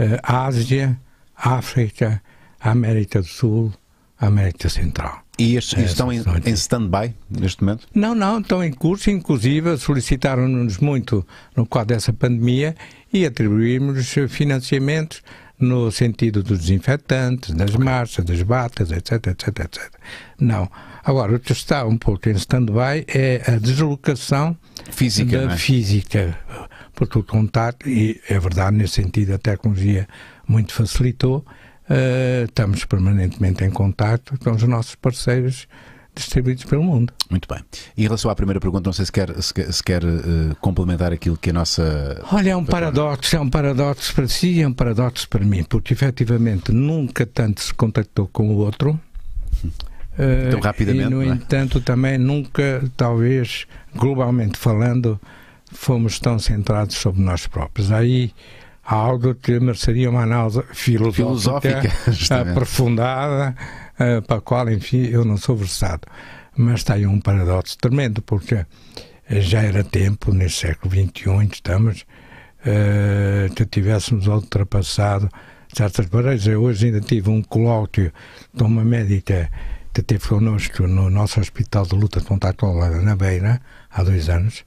uh, Ásia, África, América do Sul, América Central. E estes, estes estão em, em stand-by neste momento? Não, não, estão em curso, inclusive solicitaram-nos muito no quadro dessa pandemia e atribuímos financiamentos no sentido dos desinfetantes, das okay. marchas, das batas, etc, etc, etc. Não, Agora, o que está um pouco em stand-by é a deslocação física, da é? física, porque o contato, e é verdade, nesse sentido a tecnologia muito facilitou, uh, estamos permanentemente em contato com os nossos parceiros distribuídos pelo mundo. Muito bem. E em relação à primeira pergunta, não sei se quer, se quer, se quer uh, complementar aquilo que a nossa. Olha, é um paradoxo, é um paradoxo para si e é um paradoxo para mim, porque efetivamente nunca tanto se contactou com o outro então, rapidamente, e, no é? entanto, também nunca, talvez, globalmente falando, fomos tão centrados sobre nós próprios. Aí há algo que mereceria uma análise filosófica, filosófica aprofundada, eh, para a qual, enfim, eu não sou versado. Mas está aí um paradoxo tremendo, porque já era tempo, neste século XXI, estamos, eh, que tivéssemos ultrapassado certas barreiras. Eu hoje ainda tive um colóquio de uma médica que teve connosco no nosso Hospital de Luta contra a Cólera, na Beira, há dois anos,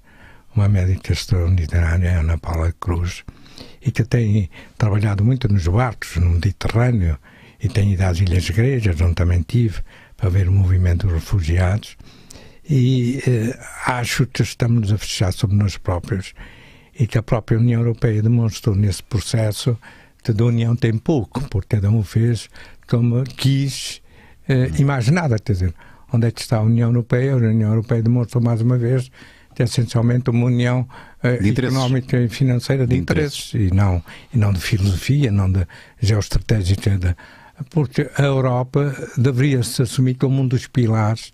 uma médica extraordinária, Ana Paula Cruz, e que tem trabalhado muito nos barcos, no Mediterrâneo, e tem ido às Ilhas gregas onde também tive, para ver o movimento dos refugiados. E eh, acho que estamos a fechar sobre nós próprios e que a própria União Europeia demonstrou nesse processo que da União tem pouco, porque cada um fez como quis eh, imaginada, quer dizer, onde é que está a União Europeia? A União Europeia demonstrou mais uma vez que é essencialmente uma união eh, económica e financeira de, de interesses. interesses, e, não, e não de filosofia, não de geoestratégica, de, porque a Europa deveria se assumir como um dos pilares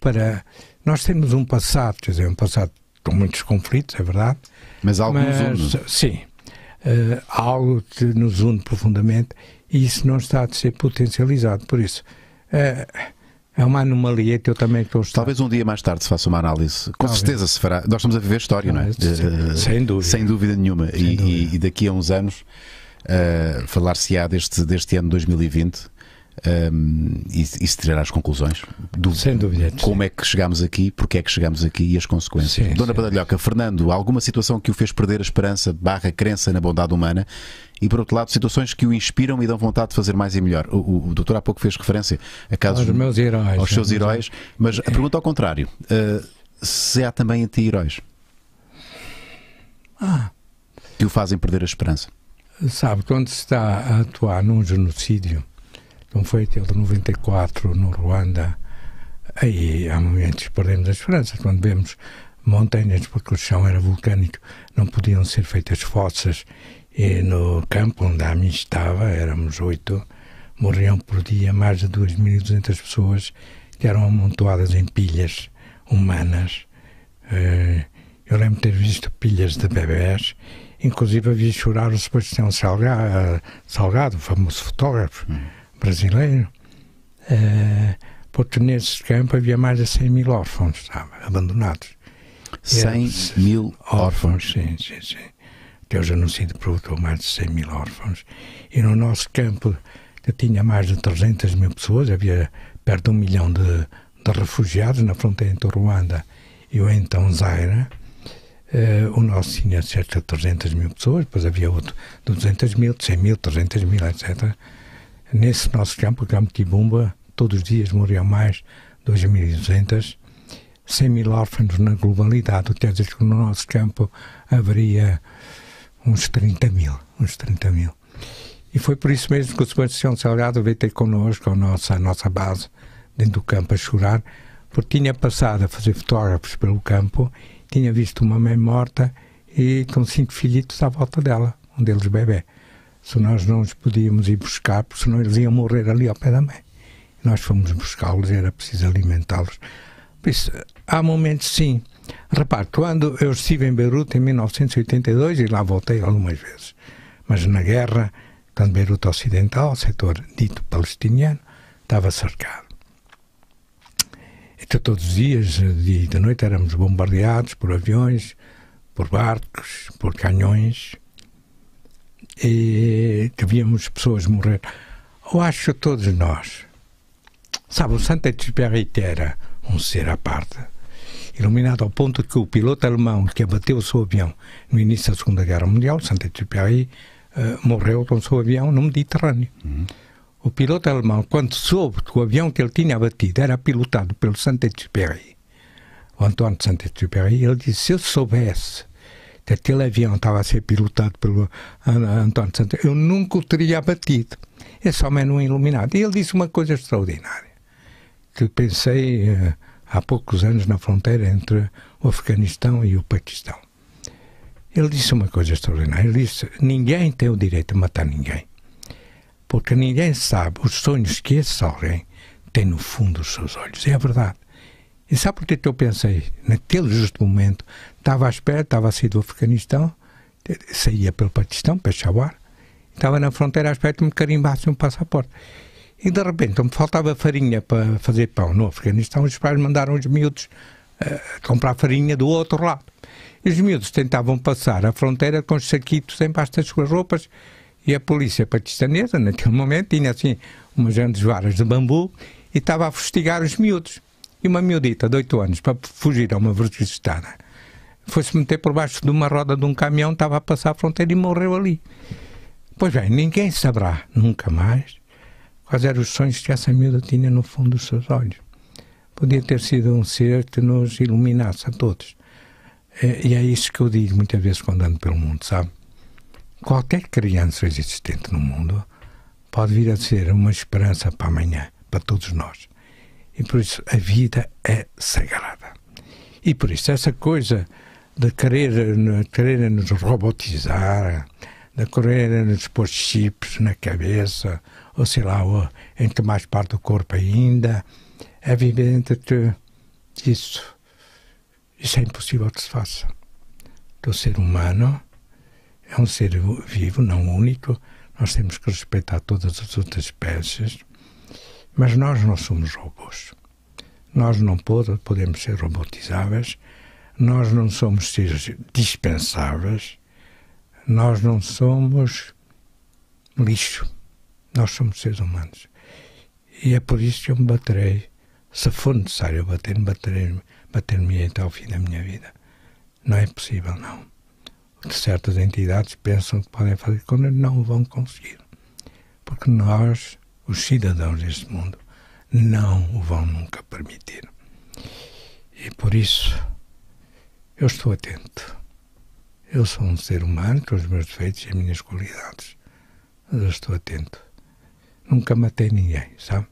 para. Nós temos um passado, quer dizer, um passado com muitos conflitos, é verdade. Mas algo mas, nos une. Sim. Uh, algo que nos une profundamente e isso não está a ser potencializado. Por isso, é, é uma anomalia que eu também estou. Talvez um dia mais tarde se faça uma análise. Com Talvez. certeza se fará. Nós estamos a viver história, não é? Eh, sem dúvida. Sem dúvida nenhuma. Sem e, dúvida. e, daqui a uns anos uh, falar-se-á deste, deste ano 2020 um, isso, isso as conclusões. Do, Sem dúvida. Como sim. é que chegámos aqui, porque é que chegámos aqui e as consequências. Sim, Dona sim, Badalhoca, Fernando, alguma situação que o fez perder a esperança barra crença na bondade humana e, por outro lado, situações que o inspiram e dão vontade de fazer mais e melhor. O, o, o doutor há pouco fez referência a casos aos, meus heróis, aos seus é, heróis, mas a pergunta ao contrário: uh, se há também anti-heróis ah. que o fazem perder a esperança? Sabe, quando se está a atuar num genocídio como foi aquele de 94 no Ruanda, aí há momentos perdemos a esperança. Quando vemos montanhas, porque o chão era vulcânico, não podiam ser feitas fossas, e no campo onde a mim estava, éramos oito, morriam por dia mais de 2.200 pessoas que eram amontoadas em pilhas humanas. Eh, eu lembro de ter visto pilhas de bebés, inclusive havia chorar o Sebastião Salgado, Salgado o famoso fotógrafo, hum brasileiro, uh, eh, por nesse campo havia mais de 100 mil órfãos sabe, abandonados. 100 Eles, mil órfãos. órfãos. Sim, sim, sim. Deus anunciado produtou mais de 100 mil órfãos. E no nosso campo que tinha mais de 300 mil pessoas, havia perto de um milhão de, de refugiados na fronteira entre Ruanda e o então Zaire. Uh, o nosso tinha cerca de 300 mil pessoas, depois havia outro de 200 mil, 100 mil, 300 mil, etc. Nesse nosso campo, o campo de Ibumba, todos os dias morriam mais 2.200, 100 mil órfãos na globalidade, quer dizer que no nosso campo haveria uns 30 mil, uns 30 mil. E foi por isso mesmo que o Sebastião Salgado veio ter connosco, a nossa, a nossa base, dentro do campo, a chorar, porque tinha passado a fazer fotógrafos pelo campo, tinha visto uma mãe morta e com cinco filhitos à volta dela, um deles bebê se nós não os podíamos ir buscar, porque senão eles iam morrer ali ao pé da mãe. Nós fomos buscá-los, era preciso alimentá-los. Por isso, há momentos sim. Repare, quando eu estive em Beirute em 1982, e lá voltei algumas vezes, mas na guerra, quando Beirute Ocidental, setor dito palestiniano, estava cercado. Então, todos os dias, e de noite, éramos bombardeados por aviões, por barcos, por canhões, e que víamos pessoas morrer. Eu acho todos nós. Sabe, o Santa Espírito era um ser à parte, iluminado ao ponto que o piloto alemão que abateu o seu avião no início da Segunda Guerra Mundial, Santa Espírito, uh, eh, morreu com o seu avião no Mediterrâneo. Uhum. O piloto alemão, quando soube que o avião que ele tinha abatido era pilotado pelo Santa Espírito, o António Santa Espírito, ele disse: se eu soubesse aquele avião estava a ser pilotado pelo António Santos, eu nunca o teria abatido. Esse é homem era um iluminado. E ele disse uma coisa extraordinária, que pensei eh, há poucos anos na fronteira entre o Afeganistão e o Paquistão. Ele disse uma coisa extraordinária. Ele disse: ninguém tem o direito de matar ninguém, porque ninguém sabe os sonhos que esse alguém tem no fundo dos seus olhos. É a verdade. E sabe porquê que eu pensei, naquele justo momento, Estava à espera, estava a sair do Afeganistão, saía pelo Paquistão, Peshawar, estava na fronteira à espera que me carimbasse um passaporte. E de repente, me faltava farinha para fazer pão no Afeganistão, os pais mandaram os miúdos uh, comprar farinha do outro lado. E os miúdos tentavam passar a fronteira com os saquitos embaixo das suas roupas e a polícia paquistanesa, naquele momento, tinha assim umas grandes varas de bambu e estava a fustigar os miúdos. E uma miúdita de 8 anos, para fugir a uma vertigistana, foi se meter por baixo de uma roda de um caminhão, estava a passar a fronteira e morreu ali. Pois bem, ninguém saberá nunca mais quais eram os sonhos que essa miúda tinha no fundo dos seus olhos. Podia ter sido um ser que nos iluminasse a todos. É, e é isso que eu digo muitas vezes quando ando pelo mundo, sabe? Qualquer criança existente no mundo pode vir a ser uma esperança para amanhã, para todos nós. E por isso a vida é sagrada. E por isso essa coisa de querer, de querer nos robotizar, de querer nos pôr chips na cabeça, ou sei lá, ou em que mais parte do corpo ainda, é evidente que isso, isso é impossível que se faça. O ser humano é um ser vivo, não único, nós temos que respeitar todas as outras espécies, mas nós não somos robôs. Nós não podemos ser robotizáveis, nós não somos seres dispensáveis, nós não somos lixo, nós somos seres humanos. E é por isso que eu me baterei. Se for necessário bater-me, bater-me bater até ao fim da minha vida. Não é possível, não. certas entidades pensam que podem fazer quando não vão conseguir. Porque nós, os cidadãos deste mundo, não o vão nunca permitir. E por isso eu estou atento. Eu sou um ser humano com os meus defeitos e as minhas qualidades. Mas eu estou atento. Nunca matei ninguém, sabe?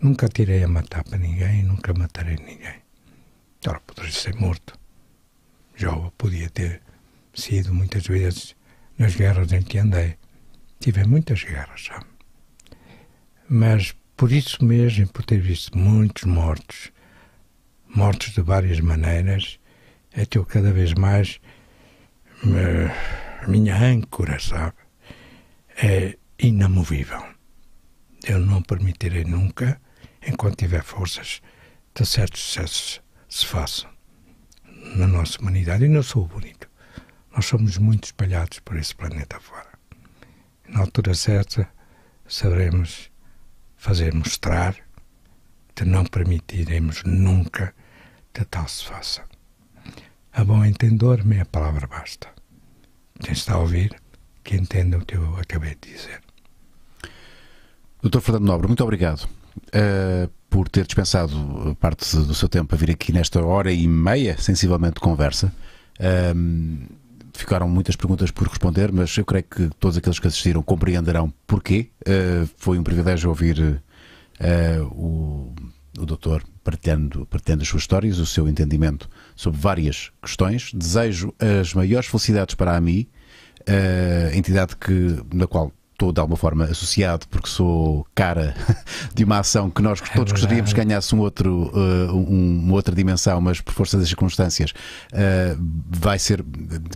Nunca tirei a matar para ninguém, e nunca matarei ninguém. Ora, poderia ser morto. Jó podia ter sido muitas vezes nas guerras em que andei. Tive muitas guerras, sabe? Mas por isso mesmo, por ter visto muitos mortos, mortos de várias maneiras, é que eu cada vez mais me, eh, a minha âncora, sabe, é inamovível. Eu não permitirei nunca, enquanto tiver forças, que certos sucessos se façam na nossa humanidade. E não sou o único. Nós somos muito espalhados por esse planeta fora. Na altura certa, saberemos fazer mostrar que não permitiremos nunca que tal se faça. A bom entendedor, meia palavra basta. Quem está a ouvir, que entenda o que eu acabei de dizer. Doutor Fernando Nobre, muito obrigado uh, por ter dispensado parte do seu tempo a vir aqui nesta hora e meia, sensivelmente, de conversa. Uh, ficaram muitas perguntas por responder, mas eu creio que todos aqueles que assistiram compreenderão porquê. Uh, foi um privilégio ouvir eh, o, o doutor partilhando, partilhando as suas histórias, o seu entendimento sobre várias questões. Desejo as maiores felicidades para a AMI, a eh, entidade que, na qual estou de alguma forma associado porque sou cara de uma ação que nós é todos gostaríamos que ganhasse um outro, uh, um, uma outra dimensão, mas por força das circunstâncias uh, vai ser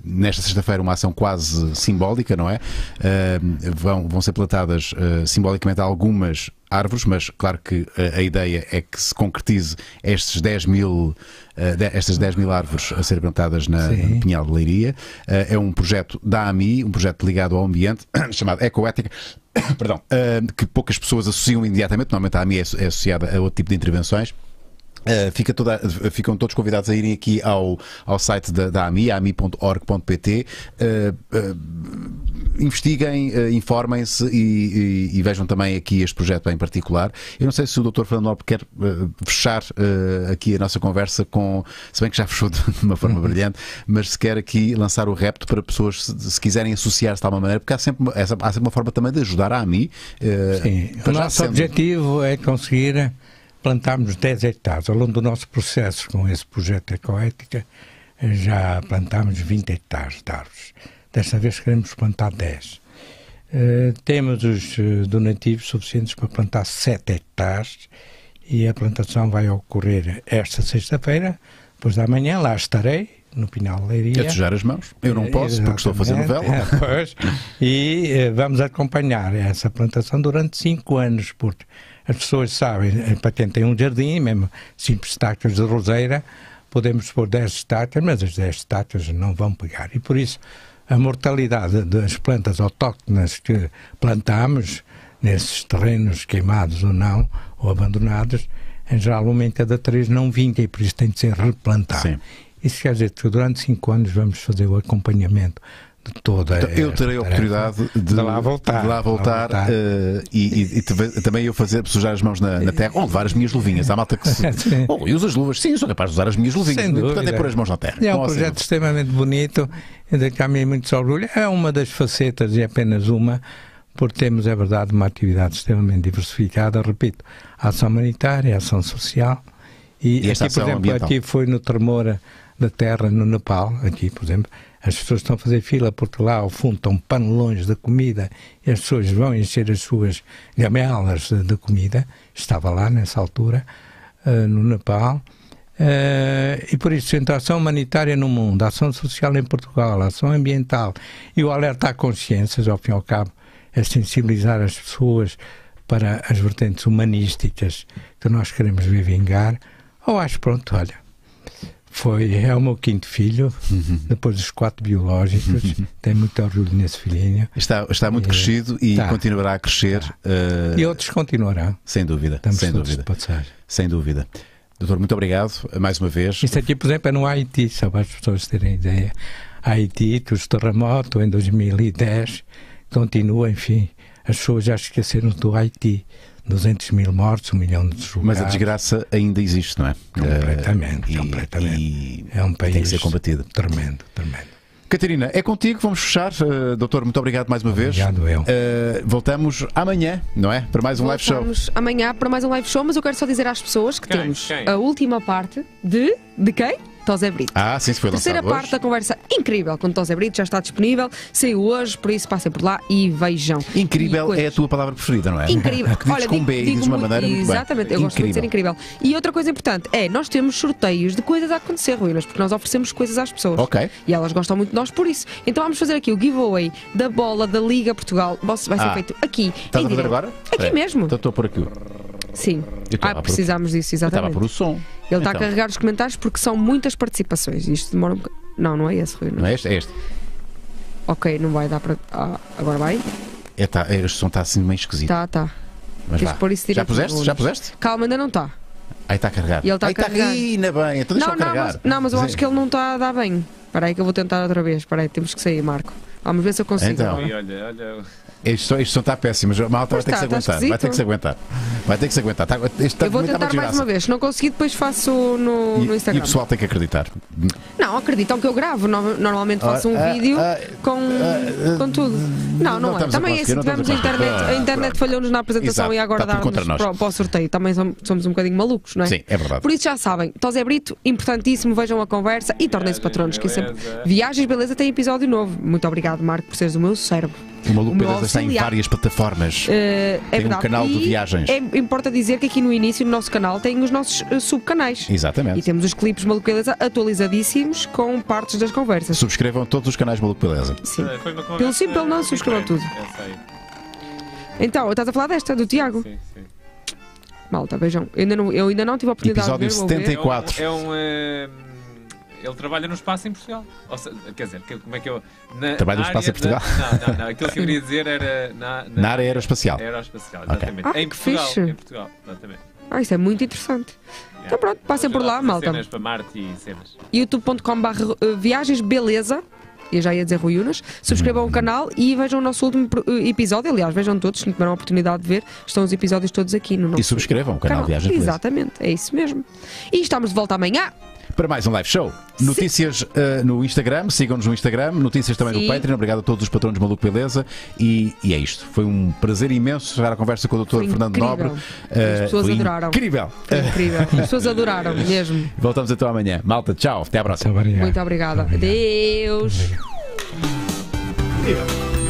nesta sexta-feira uma ação quase simbólica, não é? Uh, vão, vão ser plantadas simbolicamente algumas árvores, mas claro que a, a ideia é que se concretize estes 10 mil eh, estas 10 mil árvores a serem plantadas na, na Pinhal de Leiria. Eh, é um projeto da AMI, um projeto ligado ao ambiente, chamado Ecoética. Perdão, eh, que poucas pessoas associam imediatamente, normalmente a AMI é, é associada a outro tipo de intervenções. Uh, fica toda, ficam todos convidados a irem aqui ao, ao site da, da AMI, ami.org.pt. Uh, uh, investiguem, eh, informem-se e, e, e, vejam também aqui este projeto em particular. Eu não sei se o Dr. Fernando Lopes quer eh, fechar eh, aqui a nossa conversa com, se bem que já fechou de uma forma brilhante, mas se quer aqui lançar o repto para pessoas, se, se quiserem associar-se de alguma maneira, porque há sempre, essa, há sempre uma forma também de ajudar a AMI. Sim, o nosso sendo... objetivo é conseguir plantarmos 10 hectares. Ao longo do nosso processo com esse projeto ecoética, já plantámos 20 hectares de árvores. Desta vez queremos plantar 10. Uh, eh, temos os eh, donativos suficientes para plantar 7 hectares e a plantação vai ocorrer esta sexta-feira, depois da manhã, lá estarei no Pinal Leiria. Leiria. sujar as mãos. Eu não posso, Exatamente. porque estou a fazer novela. É, pois, e eh, vamos acompanhar essa plantação durante cinco anos, porque as pessoas sabem, para quem tem um jardim, mesmo simples estátuas de roseira, podemos pôr 10 estátuas, mas as 10 estátuas não vão pegar. E por isso a mortalidade das plantas autóctonas que plantamos, nesses terrenos queimados ou não, ou abandonados, em geral uma em cada três não vinga e por isso tem de ser replantada. Isso quer dizer que durante cinco anos vamos fazer o acompanhamento de toda então, Eu terei a oportunidade de, de, lá voltar, de lá voltar, voltar uh, e, e, e, também eu fazer sujar as mãos na, na terra, ou levar as minhas luvinhas. Há malta que se. oh, eu uso as luvas, sim, sou capaz de usar as minhas luvinhas. Sem Portanto, é pôr as mãos na terra. é um assim? projeto assim... extremamente bonito, de que a mim muito orgulho. É uma das facetas, e é apenas uma, porque temos, é verdade, uma atividade extremamente diversificada, repito, ação humanitária, ação social. E, e aqui, por exemplo, ambiental. aqui foi no Tremor da Terra, no Nepal, aqui, por exemplo as pessoas estão a fazer fila porque lá ao fundo estão panelões de comida e as pessoas vão encher as suas gamelas de, de comida. Estava lá nessa altura, uh, no Nepal. Uh, e por isso, entre a ação humanitária no mundo, a ação social em Portugal, a ação ambiental e o alerta à consciência, ao fim e ao cabo, é sensibilizar as pessoas para as vertentes humanísticas que nós queremos vir vingar, ou acho pronto, olha, foi, é o meu quinto filho, uhum. depois dos quatro biológicos, uhum. tem muito orgulho nesse filhinho. Está, está muito e, crescido e tá. continuará a crescer. Uh, e outros continuarão. Sem dúvida, Estamos sem dúvida. Sem dúvida. Doutor, muito obrigado mais uma vez. Isto aqui, por exemplo, é no Haiti, só para as pessoas terem ideia. Haiti, os terremotos em 2010, continua, enfim, as pessoas já esqueceram do Haiti. 200 mil mortos, um milhão de deslocados. Mas a desgraça ainda existe, não é? Completamente, uh, completamente. E, é um país tem que ser combatido. tremendo, tremendo. Catarina, é contigo, vamos fechar. Uh, doutor, muito obrigado mais uma vez. Obrigado, eu. Uh, voltamos amanhã, não é? Para mais um voltamos live show. Voltamos amanhã para mais um live show, mas eu quero só dizer às pessoas que quem? temos quem? a última parte de. de quem? Tosé Brito. Ah, sim, se foi Terceira hoje. parte da conversa incrível com Tosé Brito, já está disponível, saiu hoje, por isso passem por lá e vejam. Incrível e é a tua palavra preferida, não é? Incrível. Porque Olha, com digo, B digo, e dizes uma maneira muito Exatamente, bem. eu incrível. gosto de dizer incrível. E outra coisa importante é, nós temos sorteios de coisas a acontecer, Ruínas, porque nós oferecemos coisas às pessoas. Ok. E elas gostam muito de nós por isso. Então vamos fazer aqui o giveaway da bola da Liga Portugal. Vai ser ah, feito aqui. Estás a fazer agora? Aqui é. mesmo. Então estou por aqui. Sim. Ah, precisámos por... disso, exatamente. Estava por o som. Ele tá então. está a carregar os comentários porque são muitas participações. Isto demora um bocado. Não, não é esse, Rui. Não, é? não é este? É este. Ok, não vai dar para. Ah, agora vai? É, tá, é, este som está assim meio esquisito. Tá, tá. já puseste? Já puseste? Calma, ainda não está. Aí está carregado. carregar. ele está aí carregado. Tá, bem, então deixa não, não, carregar. Mas, não, mas eu acho que ele não está a dar bem. Espera aí que eu vou tentar outra vez. Espera aí, temos que sair, Marco. Vamos ver se eu consigo. Então. olha, olha. Este são este som está péssimo, mas malta vai ter, tá, tá vai ter que se aguentar. Vai ter que se aguentar. Vai está eu tá vou tentar mais uma vez. Se não conseguir, depois faço no, e, no, Instagram. E o pessoal tem que acreditar. Não, acreditam que eu gravo. Normalmente faço um ah, ah vídeo ah, com, ah, ah, com tudo. Não, não, não é. Também é se assim, tivermos a, a internet. A internet ah, falhou-nos na apresentação Exato, e agora dá-nos para, para, o sorteio. Também somos um bocadinho malucos, não é? Sim, é verdade. Por isso já sabem. Tosé Brito, importantíssimo. Vejam a conversa e tornem-se patronos. Que sempre. Viagens, beleza, tem episódio novo. Muito obrigado, Marco, por seres o meu cérebro. O Maluco Pedradas está em várias plataformas. Uh, é tem verdade. um canal e de viagens. É, importa dizer que aqui no início, no nosso canal, tem os nossos uh, subcanais. Exatamente. E temos os clipes Maluco Beleza atualizadíssimos com partes das conversas. Subscrevam todos os canais Maluco Beleza. Sim. pelo sim, pelo não, subscrevam tudo. Então, estás a falar desta, do Tiago? Sim, sim. Malta, vejam. Eu ainda não, eu ainda não tive a oportunidade Episódio de ver. Episódio 74. é um, é um é ele trabalha no espaço em Portugal. Seja, quer dizer, como é que eu. Na, trabalha no espaço em Portugal? não, não, não. Aquilo que eu queria dizer era. Na, na, na área aeroespacial. Aeroespacial, exatamente. Okay. Ah, em, Portugal, fixe. em Portugal, exatamente. Ah, isso é muito interessante. Yeah. Então pronto, passem por lá, malta. Cenas para Marte e cenas. youtube.com.br eh, viagens beleza eu já ia dizer Rui Unas, subscrevam o uhum. canal e vejam o nosso último eh, episódio, aliás, vejam todos, se tiveram a oportunidade de ver, estão os episódios todos aqui no nosso E subscrevam o canal, canal. Viagem Exatamente, é isso mesmo. E estamos de volta amanhã para mais um live show. Notícias uh, no Instagram, sigam-nos no Instagram, notícias também Sim. no Patreon. Obrigado a todos os patrões Maluco Beleza. E, e é isto. Foi um prazer imenso chegar à conversa com o Dr. Fernando Nobre. As eh, pessoas adoraram. Incrível. incrível. As pessoas adoraram mesmo. Voltamos então amanhã. Malta, tchau. Até à próxima. Muito obrigada. Muito obrigada. Adeus. Obrigado.